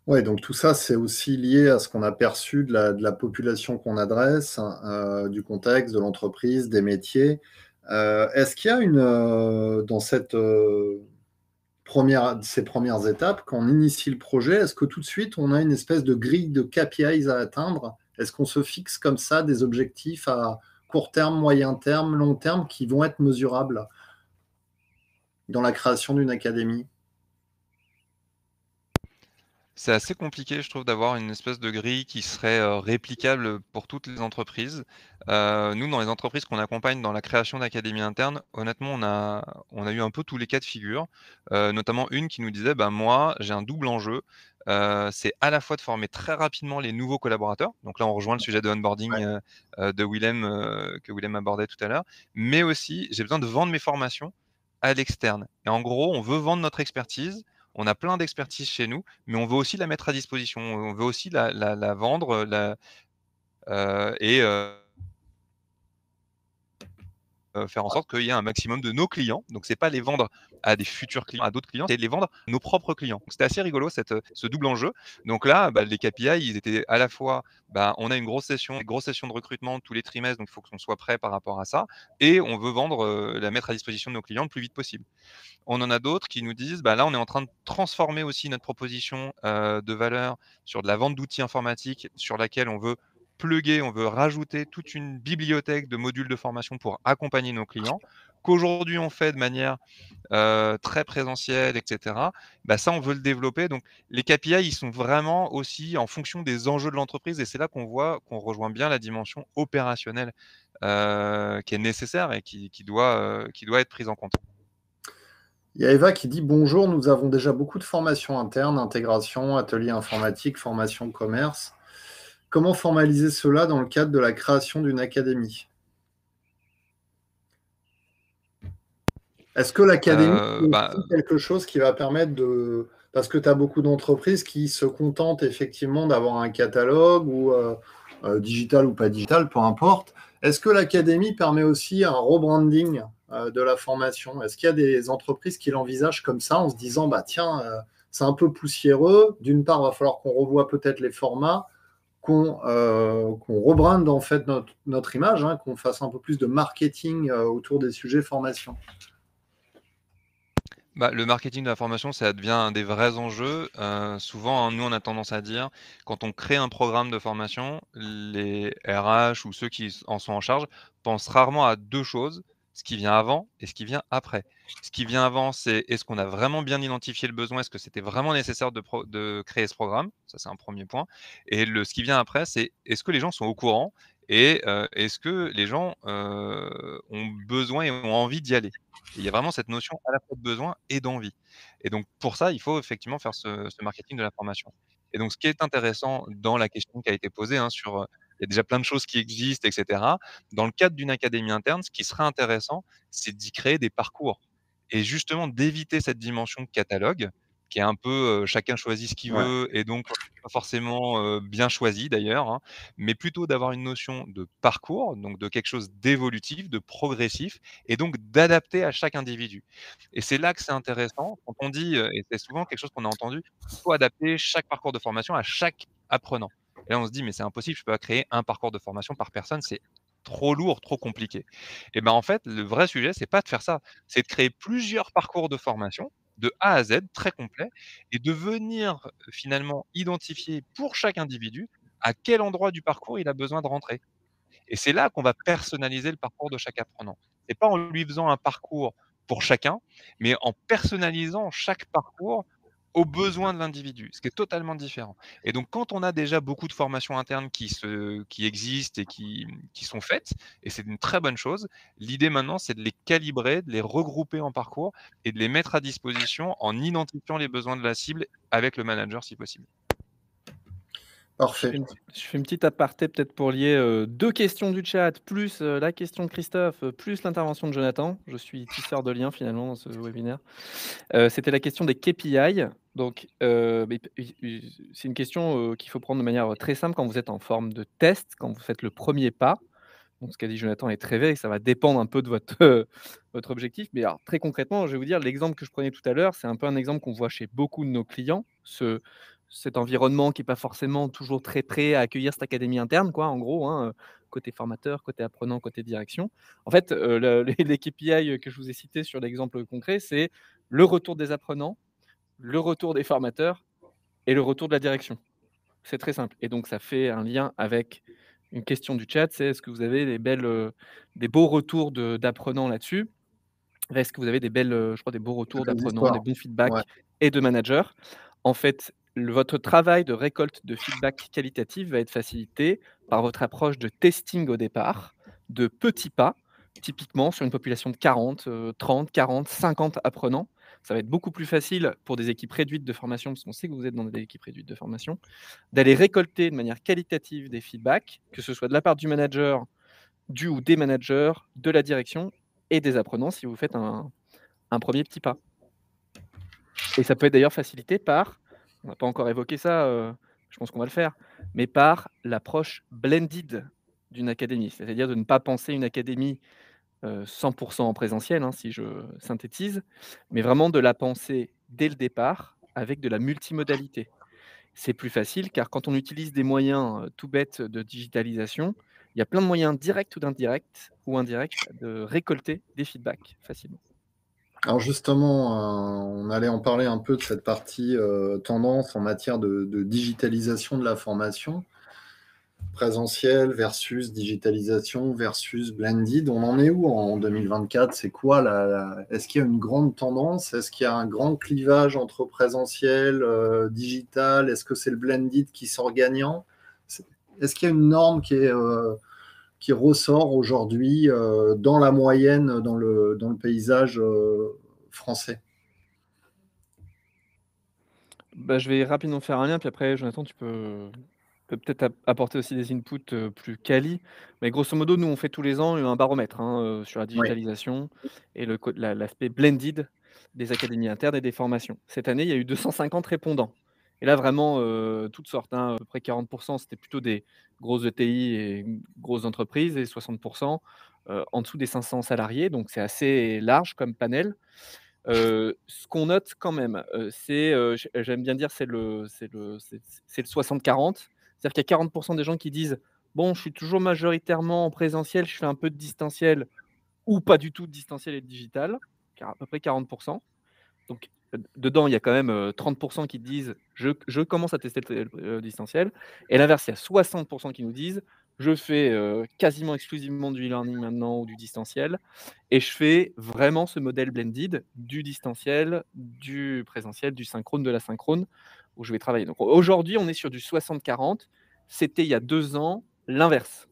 Oui, donc tout ça, c'est aussi lié à ce qu'on a perçu de la, population qu'on adresse, hein, euh, du contexte, de l'entreprise, des métiers. Euh, est-ce qu'il y a une, euh, dans cette, première, ces premières étapes, quand on initie le projet, est-ce que tout de suite on a une espèce de grille de KPIs à atteindre Est-ce qu'on se fixe comme ça des objectifs à court terme, moyen terme, long terme qui vont être mesurables dans la création d'une académie c'est assez compliqué, je trouve, d'avoir une espèce de grille qui serait réplicable pour toutes les entreprises. nous, dans les entreprises qu'on accompagne dans la création d'académies internes, honnêtement, on a, eu un peu tous les cas de figure, notamment une qui nous disait bah, Moi, j'ai un double enjeu. c'est à la fois de former très rapidement les nouveaux collaborateurs. Donc là, on rejoint le sujet de onboarding de Willem que Willem abordait tout à l'heure, mais aussi j'ai besoin de vendre mes formations à l'externe. Et en gros, on veut vendre notre expertise, on a plein d'expertise chez nous, mais on veut aussi la mettre à disposition, on veut aussi la, la, vendre euh, la, euh, et euh, euh, faire en ah. sorte qu'il y ait un maximum de nos clients. Donc, c'est pas les vendre à des futurs clients, à d'autres clients, c'est les vendre à nos propres clients. C'était assez rigolo cette, euh, ce double enjeu. Donc là, bah, les KPI, ils étaient à la fois, bah, on a une grosse session, une grosse session de recrutement tous les trimestres, donc il faut qu'on soit prêt par rapport à ça, et on veut vendre, euh, la mettre à disposition de nos clients le plus vite possible. On en a d'autres qui nous disent, bah, là, on est en train de transformer aussi notre proposition de valeur sur de la vente d'outils informatiques sur laquelle on veut pluguer, on veut rajouter toute une bibliothèque de modules de formation pour accompagner nos clients, qu'aujourd'hui on fait de manière très présentielle, etc., bah, ça, on veut le développer. Donc, les KPI, ils sont vraiment aussi en fonction des enjeux de l'entreprise. Et c'est là qu'on voit qu'on rejoint bien la dimension opérationnelle qui est nécessaire et qui, doit, être prise en compte. Il y a Eva qui dit bonjour, nous avons déjà beaucoup de formations internes, intégration, atelier informatique, formation commerce. Comment formaliser cela dans le cadre de la création d'une académie Est-ce que l'académie euh, bah, quelque chose qui va permettre de... Parce que tu as beaucoup d'entreprises qui se contentent effectivement d'avoir un catalogue ou euh, euh, digital ou pas digital, peu importe. Est-ce que l'académie permet aussi un rebranding de la formation Est-ce qu'il y a des entreprises qui l'envisagent comme ça en se disant, bah tiens, c'est un peu poussiéreux, d'une part, il va falloir qu'on revoie peut-être les formats, qu'on euh, en fait notre, image, hein, qu'on fasse un peu plus de marketing euh, autour des sujets formation bah, Le marketing de la formation, ça devient un des vrais enjeux. Euh, souvent, hein, nous, on a tendance à dire, quand on crée un programme de formation, les RH ou ceux qui en sont en charge pensent rarement à deux choses ce qui vient avant et ce qui vient après. Ce qui vient avant, c'est est-ce qu'on a vraiment bien identifié le besoin, est-ce que c'était vraiment nécessaire de, créer ce programme, ça c'est un premier point. Et le, ce qui vient après, c'est est-ce que les gens sont au courant et euh, est-ce que les gens euh, ont besoin et ont envie d'y aller Il y a vraiment cette notion à la fois de besoin et d'envie. Et donc pour ça, il faut effectivement faire ce, marketing de la formation. Et donc ce qui est intéressant dans la question qui a été posée hein, sur euh, il y a déjà plein de choses qui existent, etc. Dans le cadre d'une académie interne, ce qui serait intéressant, c'est d'y créer des parcours et justement d'éviter cette dimension catalogue qui est un peu chacun choisit ce qu'il veut et donc pas forcément bien choisi d'ailleurs, hein, mais plutôt d'avoir une notion de parcours, donc de quelque chose d'évolutif, de progressif et donc d'adapter à chaque individu. Et c'est là que c'est intéressant quand on dit, et c'est souvent quelque chose qu'on a entendu, il faut adapter chaque parcours de formation à chaque apprenant. Et là, on se dit, mais c'est impossible, je ne peux pas créer un parcours de formation par personne, c'est trop lourd, trop compliqué. Et bien, en fait, le vrai sujet, ce n'est pas de faire ça, c'est de créer plusieurs parcours de formation de A à Z, très complets, et de venir euh, finalement identifier pour chaque individu à quel endroit du parcours il a besoin de rentrer. Et c'est là qu'on va personnaliser le parcours de chaque apprenant. C'est pas en lui faisant un parcours pour chacun, mais en personnalisant chaque parcours aux besoins de l'individu, ce qui est totalement différent. Et donc, quand on a déjà beaucoup de formations internes qui, se, qui existent et qui, qui sont faites, et c'est une très bonne chose, l'idée maintenant, c'est de les calibrer, de les regrouper en parcours et de les mettre à disposition en identifiant les besoins de la cible avec le manager si possible. Parfait. Je fais, une, petite aparté peut-être pour lier euh, deux questions du chat, plus euh, la question de Christophe, euh, plus l'intervention de Jonathan. Je suis tisseur de liens finalement dans ce webinaire. C'était la question des KPI. Donc, euh, c'est une question qu'il faut prendre de manière très simple quand vous êtes en forme de test, quand vous faites le premier pas. Donc, ce qu'a dit Jonathan est très vrai, ça va dépendre un peu de votre, votre objectif. Mais alors, très concrètement, je vais vous dire, l'exemple que je prenais tout à l'heure, c'est un peu un exemple qu'on voit chez beaucoup de nos clients, ce, cet environnement qui n'est pas forcément toujours très prêt à accueillir cette académie interne, quoi, en gros, hein, côté formateur, côté apprenant, côté direction. En fait, le, les KPI que je vous ai cités sur l'exemple concret, c'est le retour des apprenants, le retour des formateurs et le retour de la direction. C'est très simple. Et donc, ça fait un lien avec une question du chat, c'est est-ce que vous avez des, belles, euh, des beaux retours d'apprenants là-dessus Est-ce que vous avez des belles, euh, je crois, des beaux retours d'apprenants, des bons feedbacks et de managers En fait, votre travail de récolte de feedback qualitatif va être facilité par votre approche de testing au départ, de petits pas, typiquement sur une population de 40, 30, 40, 50 apprenants ça va être beaucoup plus facile pour des équipes réduites de formation, parce qu'on sait que vous êtes dans des équipes réduites de formation, d'aller récolter de manière qualitative des feedbacks, que ce soit de la part du manager, du ou des managers, de la direction et des apprenants si vous faites un, premier petit pas. Et ça peut être d'ailleurs facilité par, on n'a pas encore évoqué ça, euh, je pense qu'on va le faire, mais par l'approche blended d'une académie, c'est-à-dire de ne pas penser une académie 100% en présentiel, hein, si je synthétise, mais vraiment de la pensée dès le départ avec de la multimodalité. C'est plus facile car quand on utilise des moyens tout bêtes de digitalisation, il y a plein de moyens directs ou indirects ou indirects de récolter des feedbacks facilement. Alors justement, on allait en parler un peu de cette partie tendance en matière de digitalisation de la formation présentiel versus digitalisation versus blended. On en est où en 2024 C'est quoi la, Est-ce qu'il y a une grande tendance Est-ce qu'il y a un grand clivage entre présentiel, euh, digital Est-ce que c'est le blended qui sort gagnant Est-ce qu'il y a une norme qui, euh, qui ressort aujourd'hui euh, dans la moyenne, dans le, dans le paysage français bah, je vais rapidement faire un lien, puis après, Jonathan, tu peux peut peut-être apporter aussi des inputs plus quali. Mais grosso modo, nous, on fait tous les ans un baromètre hein, sur la digitalisation et le l'aspect blended des académies internes et des formations. Cette année, il y a eu 250 répondants. Et là, vraiment, toutes sortes. Hein, à peu près 40%, c'était plutôt des grosses ETI et grosses entreprises, et 60% en dessous des 500 salariés. Donc, c'est assez large comme panel. ce qu'on note quand même, c'est, j'aime bien dire, c'est le, le, c'est le 60-40. C'est-à-dire qu'il y a 40% des gens qui disent Bon, je suis toujours majoritairement en présentiel, je fais un peu de distanciel ou pas du tout de distanciel et de digital, à peu près 40%. Donc, euh, dedans, il y a quand même 30% euh, qui disent je, je, commence à tester le, euh, distanciel. Et l'inverse, il y a 60% qui nous disent je fais quasiment exclusivement du e-learning maintenant ou du distanciel. Et je fais vraiment ce modèle blended du distanciel, du présentiel, du synchrone, de la synchrone, où je vais travailler. Donc aujourd'hui, on est sur du 60-40. C'était il y a deux ans l'inverse.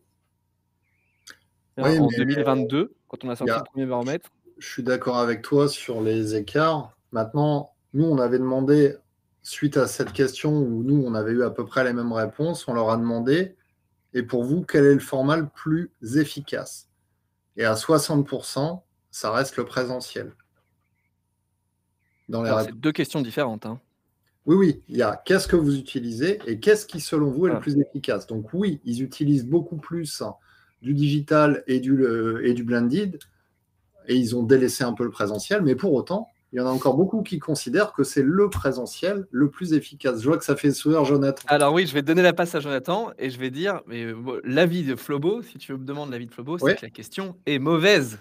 en 2022, euh, quand on a sorti le premier baromètre. Je suis d'accord avec toi sur les écarts. Maintenant, nous, on avait demandé, suite à cette question où nous, on avait eu à peu près les mêmes réponses, on leur a demandé, et pour vous, quel est le format le plus efficace Et à 60%, ça reste le présentiel. Dans les deux questions différentes. Hein. Oui, oui, il y a qu'est-ce que vous utilisez et qu'est-ce qui, selon vous, est le ah. plus efficace. Donc oui, ils utilisent beaucoup plus du digital et du, et du blended, et ils ont délaissé un peu le présentiel, mais pour autant, il y en a encore beaucoup qui considèrent que c'est le présentiel le plus efficace. Je vois que ça fait sourire, Jonathan. Alors oui, je vais donner la passe à Jonathan et je vais dire, mais l'avis de Flobo, si tu me demandes l'avis de Flobo, c'est que la question est mauvaise.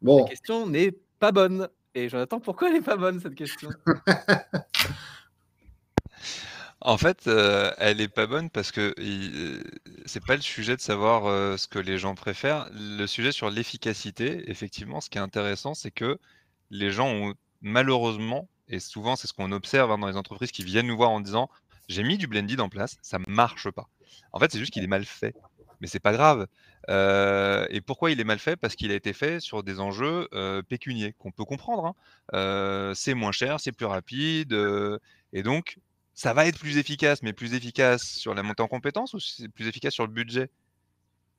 Bon. La question n'est pas bonne. Et Jonathan, pourquoi elle n'est pas bonne cette question En fait, euh, elle est pas bonne parce que ce euh, c'est pas le sujet de savoir euh, ce que les gens préfèrent. Le sujet sur l'efficacité, effectivement, ce qui est intéressant, c'est que les gens ont malheureusement, et souvent c'est ce qu'on observe hein, dans les entreprises qui viennent nous voir en disant j'ai mis du blended en place, ça marche pas. En fait, c'est juste qu'il est mal fait, mais c'est pas grave. et pourquoi il est mal fait Parce qu'il a été fait sur des enjeux euh, pécuniers qu'on peut comprendre. Hein. c'est moins cher, c'est plus rapide, et donc ça va être plus efficace, mais plus efficace sur la montée en compétence ou c'est plus efficace sur le budget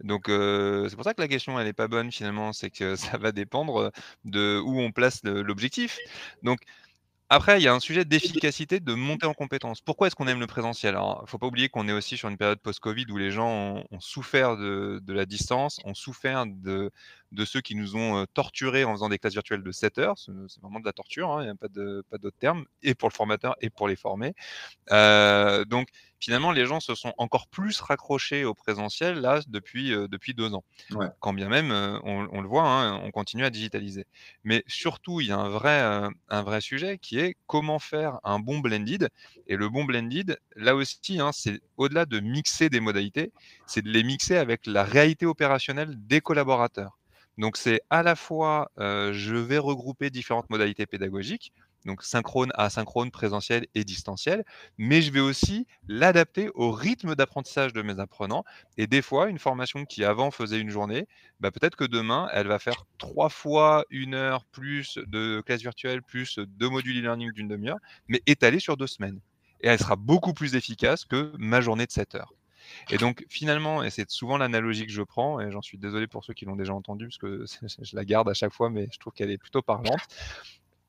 donc c'est pour ça que la question elle n'est pas bonne finalement, c'est que ça va dépendre de où on place l'objectif. Donc après, il y a un sujet d'efficacité, de mmh. montée en compétence. Pourquoi est-ce qu'on aime le présentiel Alors, faut pas oublier qu'on est aussi sur une période post-Covid où les gens ont, souffert de, la distance, ont souffert de, de ceux qui nous ont euh, torturés en faisant des classes virtuelles de 7 heures. C'est vraiment de la torture, hein, il n'y a pas d'autre terme, et pour le formateur et pour les formés. Euh, donc finalement, les gens se sont encore plus raccrochés au présentiel là depuis, euh, depuis deux ans. Quand bien même, on, le voit, hein, on continue à digitaliser. Mais surtout, il y a un vrai, un vrai sujet qui est comment faire un bon blended. Et le bon blended, là aussi, hein, c'est au-delà de mixer des modalités, c'est de les mixer avec la réalité opérationnelle des collaborateurs. Donc c'est à la fois, je vais regrouper différentes modalités pédagogiques, donc synchrone, asynchrone, présentiel et distanciel, mais je vais aussi l'adapter au rythme d'apprentissage de mes apprenants. Et des fois, une formation qui avant faisait une journée, bah, peut-être que demain, elle va faire trois fois une heure plus de classe virtuelle, plus deux modules e-learning d'une demi-heure, mais étalée sur deux semaines. Et elle sera beaucoup plus efficace que ma journée de 7 heures. Et donc, finalement, et c'est souvent l'analogie que je prends, et j'en suis désolé pour ceux qui l'ont déjà entendu, parce que je la garde à chaque fois, mais je trouve qu'elle est plutôt parlante.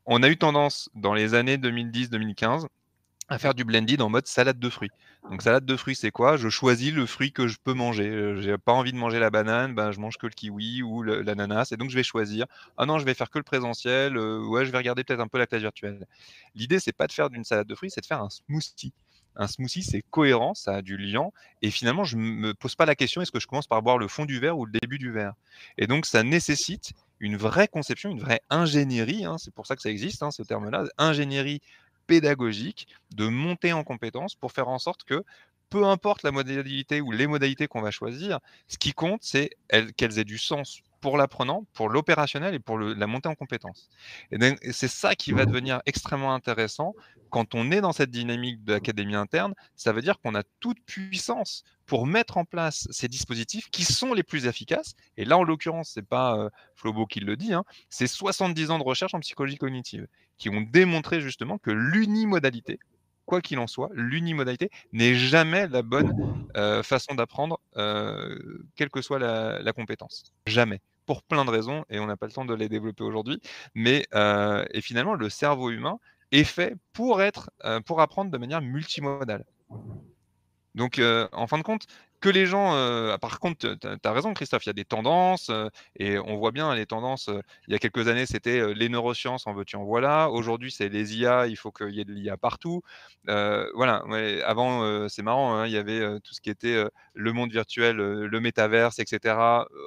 On a eu tendance, dans les années 2010-2015, à faire du blended en mode salade de fruits. Donc salade de fruits, c'est quoi Je choisis le fruit que je peux manger. n'ai euh, pas envie de manger la banane, ben je mange que le kiwi ou l'ananas, et donc je vais choisir. Ah non, je vais faire que le présentiel. Euh, ouais, je vais regarder peut-être un peu la classe virtuelle. L'idée, c'est pas de faire d'une salade de fruits, c'est de faire un smoothie. Un smoothie, c'est cohérent, ça a du lien. Et finalement, je ne me pose pas la question, est-ce que je commence par boire le fond du verre ou le début du verre Et donc, ça nécessite une vraie conception, une vraie ingénierie, hein, c'est pour ça que ça existe, hein, ce terme-là, ingénierie pédagogique, de monter en compétences pour faire en sorte que peu importe la modalité ou les modalités qu'on va choisir, ce qui compte, c'est qu'elles aient du sens pour l'apprenant, pour l'opérationnel et pour la montée en compétence. Et, c'est ça qui va devenir extrêmement intéressant quand on est dans cette dynamique d'académie interne. Ça veut dire qu'on a toute puissance pour mettre en place ces dispositifs qui sont les plus efficaces. Et là, en l'occurrence, c'est pas euh, Flobo qui le dit, hein, c'est 70 ans de recherche en psychologie cognitive qui ont démontré justement que l'unimodalité, quoi qu'il en soit, l'unimodalité n'est jamais la bonne euh, façon d'apprendre, euh, quelle que soit la compétence. Jamais pour plein de raisons et on n'a pas le temps de les développer aujourd'hui. Mais euh, et finalement, le cerveau humain est fait pour être, euh, pour apprendre de manière multimodale. Donc, euh, en fin de compte, que les gens. Euh, par contre, tu as raison, Christophe, il y a des tendances, euh, et on voit bien les tendances. Euh, il y a quelques années, c'était les neurosciences, en veux-tu, en voilà. Aujourd'hui, c'est les IA, il faut qu'il y ait de l'IA partout. voilà, avant, c'est marrant, hein, il y avait tout ce qui était le monde virtuel, le métaverse, etc.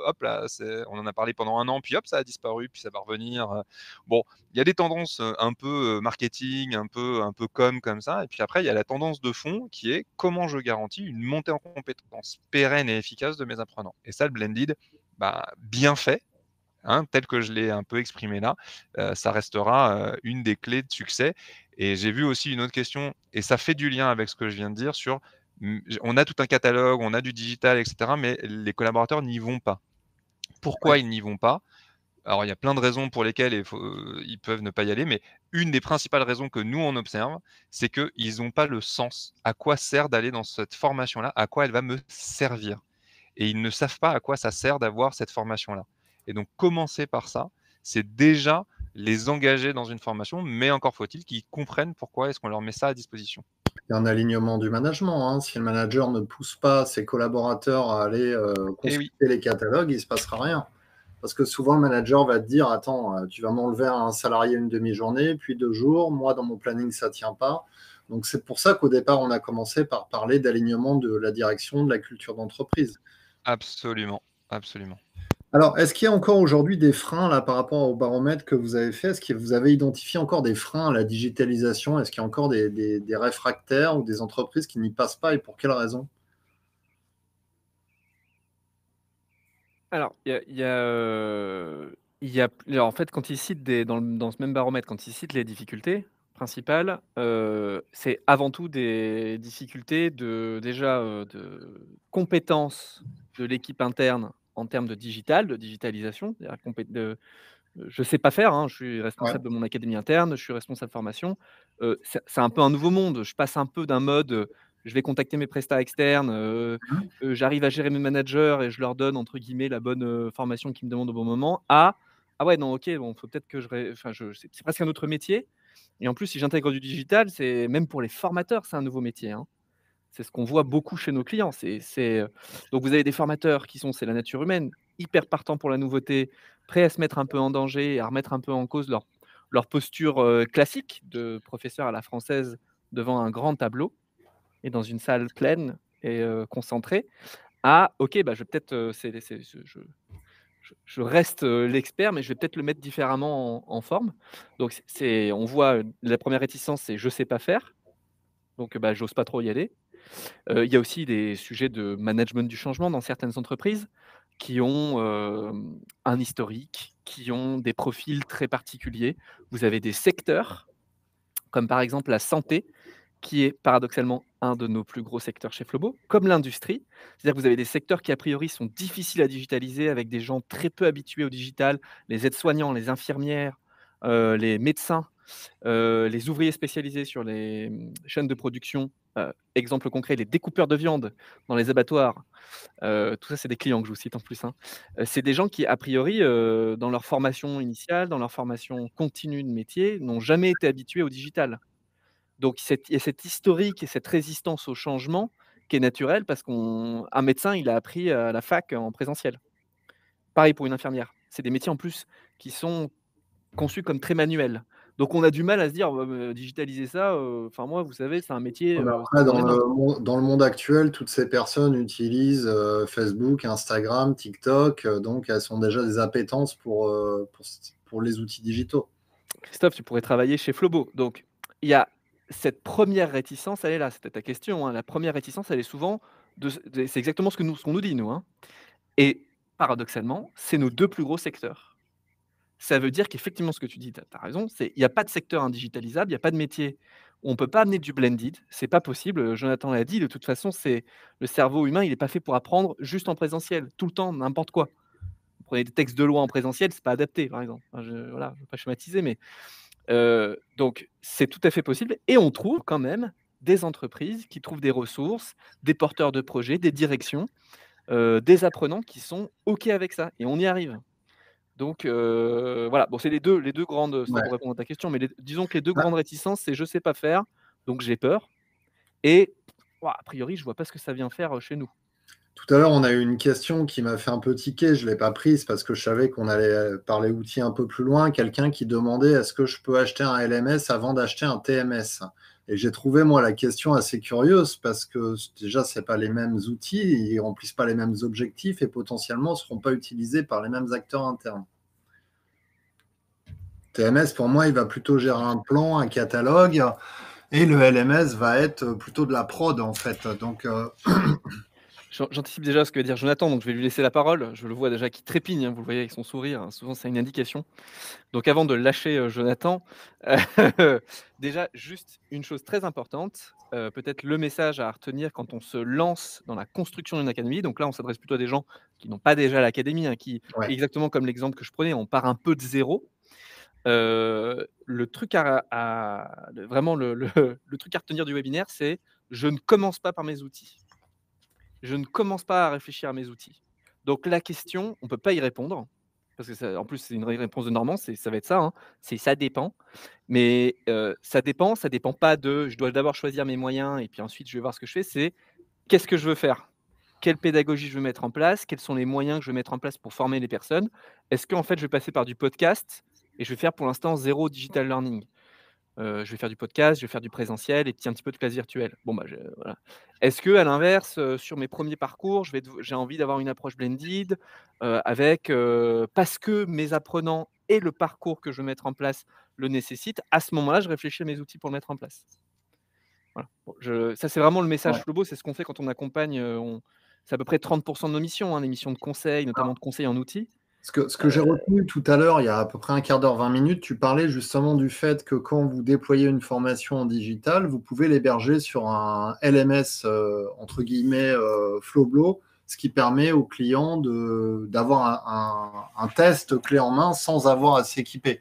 hop là, on en a parlé pendant un an, puis hop, ça a disparu, puis ça va revenir. bon, il y a des tendances un peu marketing, un peu, un peu com, comme ça. Et puis après, il y a la tendance de fond qui est comment je garantis une montée en compétence pérenne et efficace de mes apprenants. Et ça, le blended, bah, bien fait, hein, tel que je l'ai un peu exprimé là, euh, ça restera euh, une des clés de succès. Et j'ai vu aussi une autre question, et ça fait du lien avec ce que je viens de dire sur, mm, on a tout un catalogue, on a du digital, etc., mais les collaborateurs n'y vont pas. Pourquoi ils n'y vont pas alors il y a plein de raisons pour lesquelles euh, ils peuvent ne pas y aller, mais une des principales raisons que nous on observe, c'est qu'ils n'ont pas le sens. À quoi sert d'aller dans cette formation-là À quoi elle va me servir Et ils ne savent pas à quoi ça sert d'avoir cette formation-là. Et donc commencer par ça, c'est déjà les engager dans une formation, mais encore faut-il qu'ils comprennent pourquoi est-ce qu'on leur met ça à disposition. Il y a un alignement du management. Hein. Si le manager ne pousse pas ses collaborateurs à aller euh, eh consulter les catalogues, il ne se passera rien. Parce que souvent, le manager va te dire Attends, euh, tu vas m'enlever un salarié une demi-journée, puis deux jours. Moi, dans mon planning, ça ne tient pas. Donc, c'est pour ça qu'au départ, on a commencé par parler d'alignement de la direction, de la culture d'entreprise. Absolument, absolument. Alors, est-ce qu'il y a encore aujourd'hui des freins là, par rapport au baromètre que vous avez fait Est-ce que vous avez identifié encore des freins à la digitalisation Est-ce qu'il y a encore des, des réfractaires ou des entreprises qui n'y passent pas et pour quelles raisons Alors, il y a, il y a, euh, en fait, quand ils citent des, dans, ce même baromètre, quand ils citent les difficultés principales, euh, c'est avant tout des difficultés de déjà euh, de compétences de l'équipe interne en termes de digital, de digitalisation, Je de, je sais pas faire, hein, je suis responsable de mon académie interne, je suis responsable de formation. c'est c'est un peu un nouveau monde. Je passe un peu d'un mode je vais contacter mes prestats externes, euh, mmh euh, j'arrive à gérer mes managers et je leur donne entre guillemets la bonne euh, formation qu'ils me demandent au bon moment, Ah ah ouais non ok bon faut peut-être que je, enfin, c'est presque un autre métier et en plus si j'intègre du digital c'est même pour les formateurs c'est un nouveau métier hein. c'est ce qu'on voit beaucoup chez nos clients c'est donc vous avez des formateurs qui sont c'est la nature humaine hyper partants pour la nouveauté prêts à se mettre un peu en danger à remettre un peu en cause leur posture classique de professeur à la française devant un grand tableau et dans une salle pleine et concentrée, à ah, OK, bah, je vais peut-être. je, je, reste l'expert, mais je vais peut-être le mettre différemment en, forme. Donc, c'est, on voit la première réticence, c'est je sais pas faire. Donc, bah, j'ose pas trop y aller. il y a aussi des sujets de management du changement dans certaines entreprises qui ont un historique, qui ont des profils très particuliers. Vous avez des secteurs, comme par exemple la santé, qui est paradoxalement un de nos plus gros secteurs chez Flobo, comme l'industrie. C'est-à-dire que vous avez des secteurs qui, a priori, sont difficiles à digitaliser avec des gens très peu habitués au digital, les aides-soignants, les infirmières, euh, les médecins, euh, les ouvriers spécialisés sur les mm, chaînes de production. Euh, exemple concret, les découpeurs de viande dans les abattoirs. tout ça, c'est des clients que je vous cite en plus. Hein. c'est des gens qui, a priori, dans leur formation initiale, dans leur formation continue de métier, n'ont jamais été habitués au digital. Donc, il y a cette historique et cette résistance au changement qui est naturelle parce qu'un médecin, il a appris à la fac en présentiel. Pareil pour une infirmière. C'est des métiers en plus qui sont conçus comme très manuels. Donc on a du mal à se dire «Oh, digitaliser ça. Euh, enfin moi, vous savez, c'est un métier. Euh, dans, le, monde actuel, toutes ces personnes utilisent euh, Facebook, Instagram, TikTok, donc elles sont déjà des appétences pour, pour, pour les outils digitaux. Christophe, tu pourrais travailler chez Flobo. Donc il y a cette première réticence, elle est là. C'était ta question. Hein. La première réticence, elle est souvent. De, c'est exactement ce que nous, ce nous dit, nous. Hein. Et paradoxalement, c'est nos deux plus gros secteurs. Ça veut dire qu'effectivement, ce que tu dis, tu as, raison, c'est il n'y a pas de secteur indigitalisable, il n'y a pas de métier. On ne peut pas amener du blended, c'est pas possible. Jonathan l'a dit, de toute façon, c'est le cerveau humain, il n'est pas fait pour apprendre juste en présentiel, tout le temps, n'importe quoi. Vous prenez des textes de loi en présentiel, c'est pas adapté, par exemple. je, voilà, je ne veux pas schématiser, mais donc, c'est tout à fait possible. Et on trouve quand même des entreprises qui trouvent des ressources, des porteurs de projets, des directions, des apprenants qui sont OK avec ça. Et on y arrive. Donc voilà, bon, c'est les deux, les deux grandes, pour répondre à ta question, mais disons que les deux bah grandes réticences, c'est je sais pas faire, donc j'ai peur, et a priori, je vois pas ce que ça vient faire chez nous. Tout à l'heure, on a eu une question qui m'a fait un peu tiquer. Je ne l'ai pas prise parce que je savais qu'on allait parler outils un peu plus loin. Quelqu'un qui demandait est-ce que je peux acheter un LMS avant d'acheter un TMS Et j'ai trouvé, moi, la question assez curieuse parce que déjà, ce pas les mêmes outils, ils ne remplissent pas les mêmes objectifs et potentiellement ne seront pas utilisés par les mêmes acteurs internes. TMS, pour moi, il va plutôt gérer un plan, un catalogue et le LMS va être plutôt de la prod, en fait. Donc. Euh, J'anticipe déjà ce que va dire Jonathan, donc je vais lui laisser la parole. Je le vois déjà qui trépigne, hein, vous le voyez avec son sourire, hein. souvent c'est une indication. Donc avant de lâcher euh, Jonathan, déjà juste une chose très importante, euh, peut-être le message à retenir quand on se lance dans la construction d'une académie. Donc là, on s'adresse plutôt à des gens qui n'ont pas déjà l'académie, hein, qui, exactement comme l'exemple que je prenais, on part un peu de zéro. Euh, le truc à, vraiment le truc à retenir du webinaire, c'est je ne commence pas par mes outils je ne commence pas à réfléchir à mes outils. Donc la question, on ne peut pas y répondre, parce que en plus c'est une réponse de Normand, ça va être ça, hein, c'est ça dépend. Mais euh, ça dépend, ça dépend pas de, je dois d'abord choisir mes moyens et puis ensuite je vais voir ce que je fais, c'est qu'est-ce que je veux faire Quelle pédagogie je veux mettre en place Quels sont les moyens que je veux mettre en place pour former les personnes Est-ce qu'en fait je vais passer par du podcast et je vais faire pour l'instant zéro digital learning je vais faire du podcast, je vais faire du présentiel et puis un petit peu de classe virtuelle. Bon, bah, Est-ce que, à l'inverse, sur mes premiers parcours, j'ai envie d'avoir une approche blended avec, parce que mes apprenants et le parcours que je vais mettre en place le nécessite, à ce moment-là, je réfléchis à mes outils pour le mettre en place. ça, c'est vraiment le message ouais. beau c'est ce qu'on fait quand on accompagne. c'est à peu près 30% de nos missions, les hein, missions de conseil, notamment ah. de conseil en outils. Ce que, j'ai euh. retenu tout à l'heure, il y a à peu près un quart d'heure, 20 minutes, tu parlais justement du fait que quand vous déployez une formation en digital, vous pouvez l'héberger sur un LMS, euh, entre guillemets, euh, ce qui permet aux clients d'avoir un, test clé en main sans avoir à s'équiper.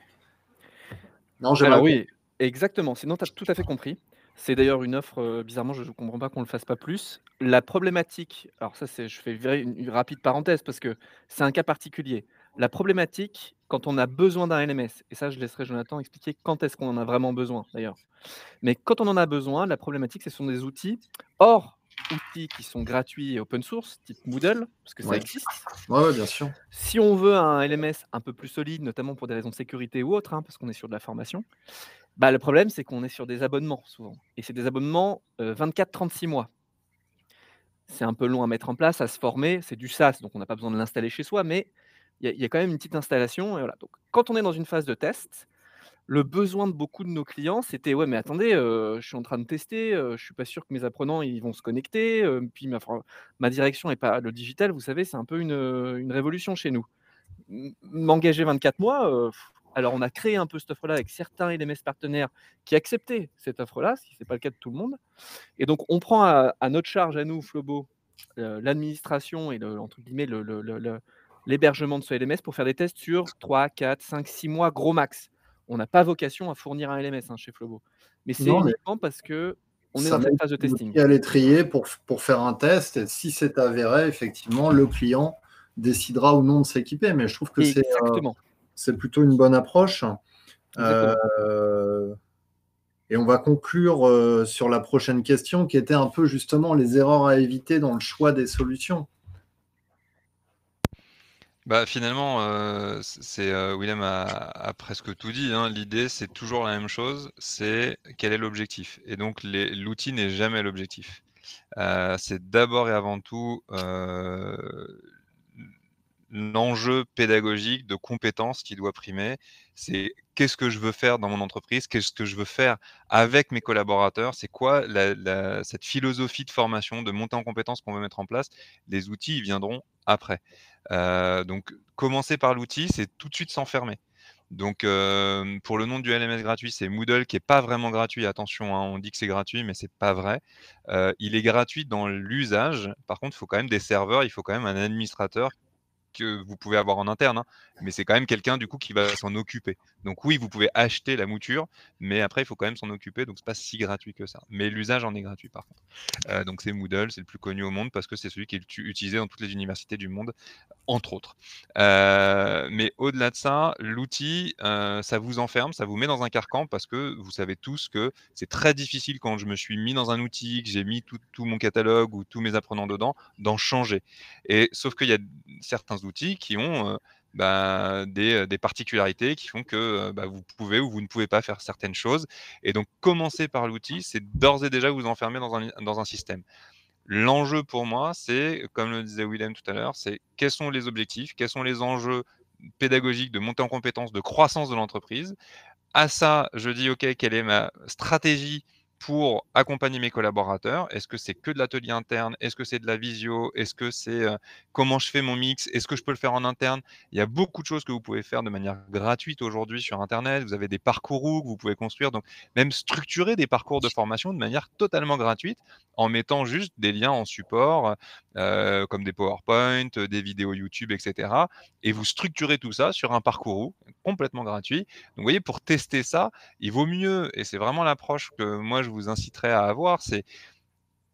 Non, j'ai oui, exactement. Sinon, tu as tout à fait compris. C'est d'ailleurs une offre, bizarrement, je ne comprends pas qu'on ne le fasse pas plus. La problématique, alors ça, c'est, je fais une, rapide parenthèse parce que c'est un cas particulier. La problématique, quand on a besoin d'un LMS, et ça, je laisserai Jonathan expliquer quand est-ce qu'on en a vraiment besoin d'ailleurs. Mais quand on en a besoin, la problématique, ce sont des outils hors outils qui sont gratuits et open source, type Moodle, parce que ça existe. Ouais, bien sûr. Si on veut un LMS un peu plus solide, notamment pour des raisons de sécurité ou autres, hein, parce qu'on est sur de la formation, bah, le problème, c'est qu'on est sur des abonnements souvent. Et c'est des abonnements 24-36 euh, mois. C'est un peu long à mettre en place, à se former. C'est du SaaS, donc on n'a pas besoin de l'installer chez soi, mais il y, a quand même une petite installation. Et donc, quand on est dans une phase de test, le besoin de beaucoup de nos clients, c'était ouais, mais attendez, euh, je suis en train de tester, je euh, je suis pas sûr que mes apprenants ils vont se connecter. puis ma, ma direction n'est pas le digital, vous savez, c'est un peu une, révolution chez nous. M'engager 24 mois, alors, on a créé un peu cette offre-là avec certains LMS partenaires qui acceptaient cette offre-là, si ce n'est pas le cas de tout le monde. Et donc, on prend à, notre charge, à nous, Flobo, euh, l'administration et entre le, l'hébergement de ce LMS pour faire des tests sur 3, 4, 5, 6 mois, gros max. On n'a pas vocation à fournir un LMS hein, chez Flobo. Mais c'est uniquement parce que on est dans cette phase de testing. à les trier pour faire un test. Et si c'est avéré, effectivement, le client décidera ou non de s'équiper. Mais je trouve que c'est. Euh, exactement c'est plutôt une bonne approche. Euh, et on va conclure euh, sur la prochaine question qui était un peu justement les erreurs à éviter dans le choix des solutions. Bah, finalement, euh, c'est Willem a, presque tout dit. Hein. L'idée, c'est toujours la même chose, c'est quel est l'objectif. Et donc, l'outil n'est jamais l'objectif. c'est d'abord et avant tout l'enjeu pédagogique de compétences qui doit primer. C'est qu'est-ce que je veux faire dans mon entreprise, qu'est-ce que je veux faire avec mes collaborateurs, c'est quoi cette philosophie de formation, de montée en compétences qu'on veut mettre en place. Les outils, viendront après. Euh, donc, commencer par l'outil, c'est tout de suite s'enfermer. Donc, euh, pour le nom du LMS gratuit, c'est Moodle qui n'est pas vraiment gratuit. Attention, hein, on dit que c'est gratuit, mais ce n'est pas vrai. Euh, il est gratuit dans l'usage. Par contre, il faut quand même des serveurs, il faut quand même un administrateur que vous pouvez avoir en interne, hein, mais c'est quand même quelqu'un du coup qui va s'en occuper. Donc oui, vous pouvez acheter la mouture, mais après il faut quand même s'en occuper, donc c'est pas si gratuit que ça. Mais l'usage en est gratuit par contre. Euh, donc c'est Moodle, c'est le plus connu au monde parce que c'est celui qui est utilisé dans toutes les universités du monde, entre autres. Euh, mais au-delà de ça, l'outil, euh, ça vous enferme, ça vous met dans un carcan parce que vous savez tous que c'est très difficile quand je me suis mis dans un outil, que j'ai mis tout, tout mon catalogue ou tous mes apprenants dedans, d'en changer. Et sauf qu'il y a certains outils qui ont euh, bah, euh, des, particularités qui font que euh, bah, vous pouvez ou vous ne pouvez pas faire certaines choses. Et donc, commencer par l'outil, c'est d'ores et déjà vous enfermer dans un, système. L'enjeu pour moi, c'est, comme le disait William tout à l'heure, c'est quels sont les objectifs, quels sont les enjeux pédagogiques de montée en compétences, de croissance de l'entreprise. À ça, je dis, OK, quelle est ma stratégie pour accompagner mes collaborateurs Est-ce que c'est que de l'atelier interne Est-ce que c'est de la visio Est-ce que c'est euh, comment je fais mon mix Est-ce que je peux le faire en interne Il y a beaucoup de choses que vous pouvez faire de manière gratuite aujourd'hui sur Internet. Vous avez des parcours où vous pouvez construire, donc même structurer des parcours de formation de manière totalement gratuite en mettant juste des liens en support, euh, comme des PowerPoint, des vidéos YouTube, etc. Et vous structurez tout ça sur un parcours où complètement gratuit. Donc vous voyez, pour tester ça, il vaut mieux, et c'est vraiment l'approche que moi je vous inciterai à avoir, c'est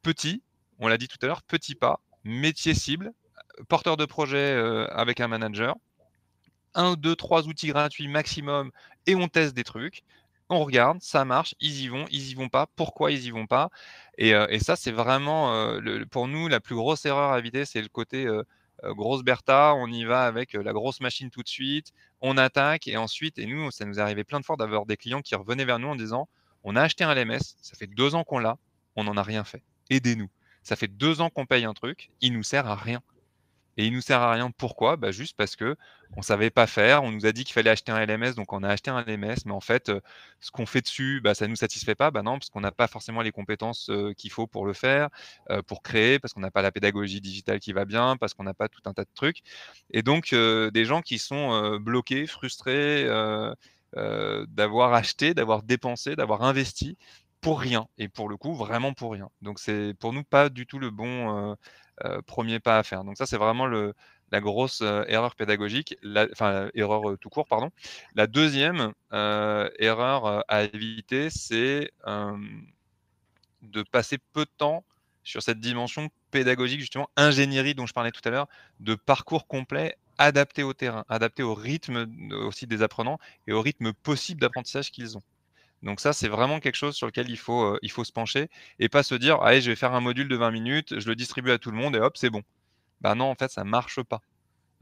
petit, on l'a dit tout à l'heure, petit pas, métier cible, porteur de projet euh, avec un manager, un, deux, trois outils gratuits maximum, et on teste des trucs. On regarde, ça marche, ils y vont, ils y vont pas, pourquoi ils y vont pas. Et, euh, ça, c'est vraiment euh, pour nous la plus grosse erreur à éviter, c'est le côté grosse Bertha, on y va avec la grosse machine tout de suite, on attaque et ensuite, et nous, ça nous est arrivé plein de fois d'avoir des clients qui revenaient vers nous en disant on a acheté un LMS, ça fait deux ans qu'on l'a, on n'en a rien fait. Aidez-nous. Ça fait deux ans qu'on paye un truc, il nous sert à rien. Et il nous sert à rien. Pourquoi bah, Juste parce que on savait pas faire. On nous a dit qu'il fallait acheter un LMS, donc on a acheté un LMS. Mais en fait, euh, ce qu'on fait dessus, bah, ça ne nous satisfait pas. Bah, non, parce qu'on n'a pas forcément les compétences euh, qu'il faut pour le faire, euh, pour créer, parce qu'on n'a pas la pédagogie digitale qui va bien, parce qu'on n'a pas tout un tas de trucs. Et donc, des gens qui sont bloqués, frustrés. Euh, d'avoir acheté, d'avoir dépensé, d'avoir investi pour rien et pour le coup vraiment pour rien. Donc c'est pour nous pas du tout le bon euh, euh, premier pas à faire. Donc ça c'est vraiment la grosse erreur pédagogique, enfin erreur tout court, pardon. La deuxième erreur à éviter, c'est de passer peu de temps sur cette dimension pédagogique, justement, ingénierie dont je parlais tout à l'heure, de parcours complet adapté au terrain, adapté au rythme aussi des apprenants et au rythme possible d'apprentissage qu'ils ont. Donc ça, c'est vraiment quelque chose sur lequel il faut, euh, il faut se pencher et pas se dire, allez, je vais faire un module de 20 minutes, je le distribue à tout le monde et hop, c'est bon. Ben non, en fait, ça marche pas.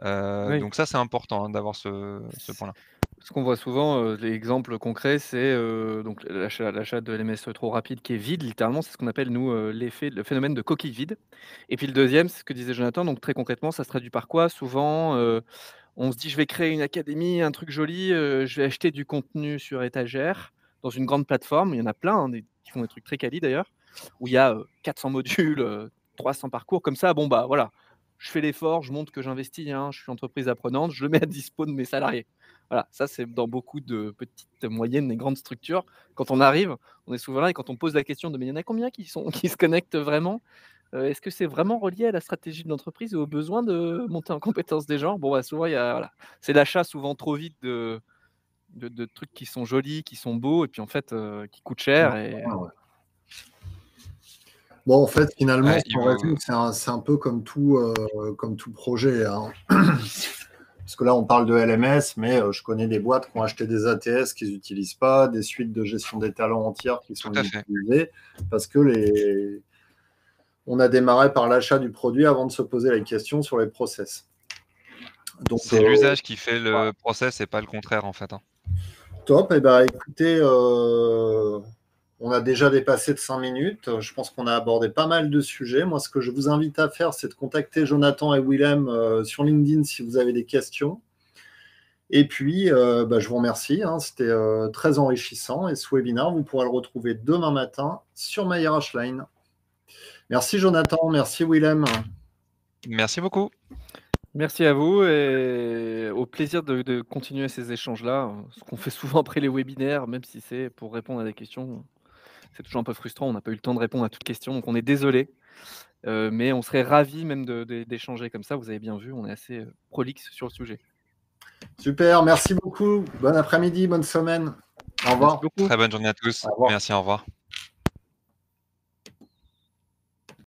Euh, donc ça, c'est important hein, d'avoir ce point-là. Ce qu'on voit souvent, euh, les l'exemple concret, c'est euh, donc l'achat, de LMS trop rapide qui est vide, littéralement, c'est ce qu'on appelle nous euh, l'effet, le phénomène de coquille vide. Et puis le deuxième, c'est ce que disait Jonathan, donc très concrètement, ça se traduit par quoi Souvent, on se dit je vais créer une académie, un truc joli, je vais acheter du contenu sur étagère dans une grande plateforme. Il y en a plein hein, qui font des trucs très quali d'ailleurs, où il y a 400 modules, 300 parcours comme ça. Bon bah voilà, je fais l'effort, je montre que j'investis, hein, je suis entreprise apprenante, je le mets à dispo de mes salariés. Voilà, ça c'est dans beaucoup de petites, moyennes et grandes structures. Quand on arrive, on est souvent là et quand on pose la question de mais il y en a combien qui, sont, qui se connectent vraiment euh, Est-ce que c'est vraiment relié à la stratégie de l'entreprise et aux besoins de monter en compétence des gens Bon, bah, souvent, c'est l'achat souvent trop vite de, de, trucs qui sont jolis, qui sont beaux et puis en fait euh, qui coûtent cher. Bon, en fait, finalement, c'est un, un, peu comme tout, euh, comme tout projet. Hein. Parce que là, on parle de LMS, mais euh, je connais des boîtes qui ont acheté des ATS qu'ils n'utilisent pas, des suites de gestion des talents entières qui sont utilisées, parce que les... on a démarré par l'achat du produit avant de se poser la question sur les process. C'est l'usage euh, qui fait le process et pas le contraire, en fait. Hein. Top. Et eh ben, écoutez, euh, on a déjà dépassé de 5 minutes. Je pense qu'on a abordé pas mal de sujets. Moi, ce que je vous invite à faire, c'est de contacter Jonathan et Willem euh, sur LinkedIn si vous avez des questions. Et puis, euh, bah, je vous remercie. Hein. C'était euh, très enrichissant. Et ce webinaire, vous pourrez le retrouver demain matin sur MyRHLine. Merci Jonathan, merci Willem. Merci beaucoup. Merci à vous et au plaisir de continuer ces échanges-là, ce qu'on fait souvent après les webinaires, même si c'est pour répondre à des questions c'est toujours un peu frustrant. On n'a pas eu le temps de répondre à toutes questions, donc on est désolé. Euh, mais on serait ravi même d'échanger comme ça. Vous avez bien vu, on est assez euh, prolixe sur le sujet. Super, merci beaucoup. Bon après-midi, bonne semaine. Au revoir. Très bonne journée à tous. Merci, au revoir.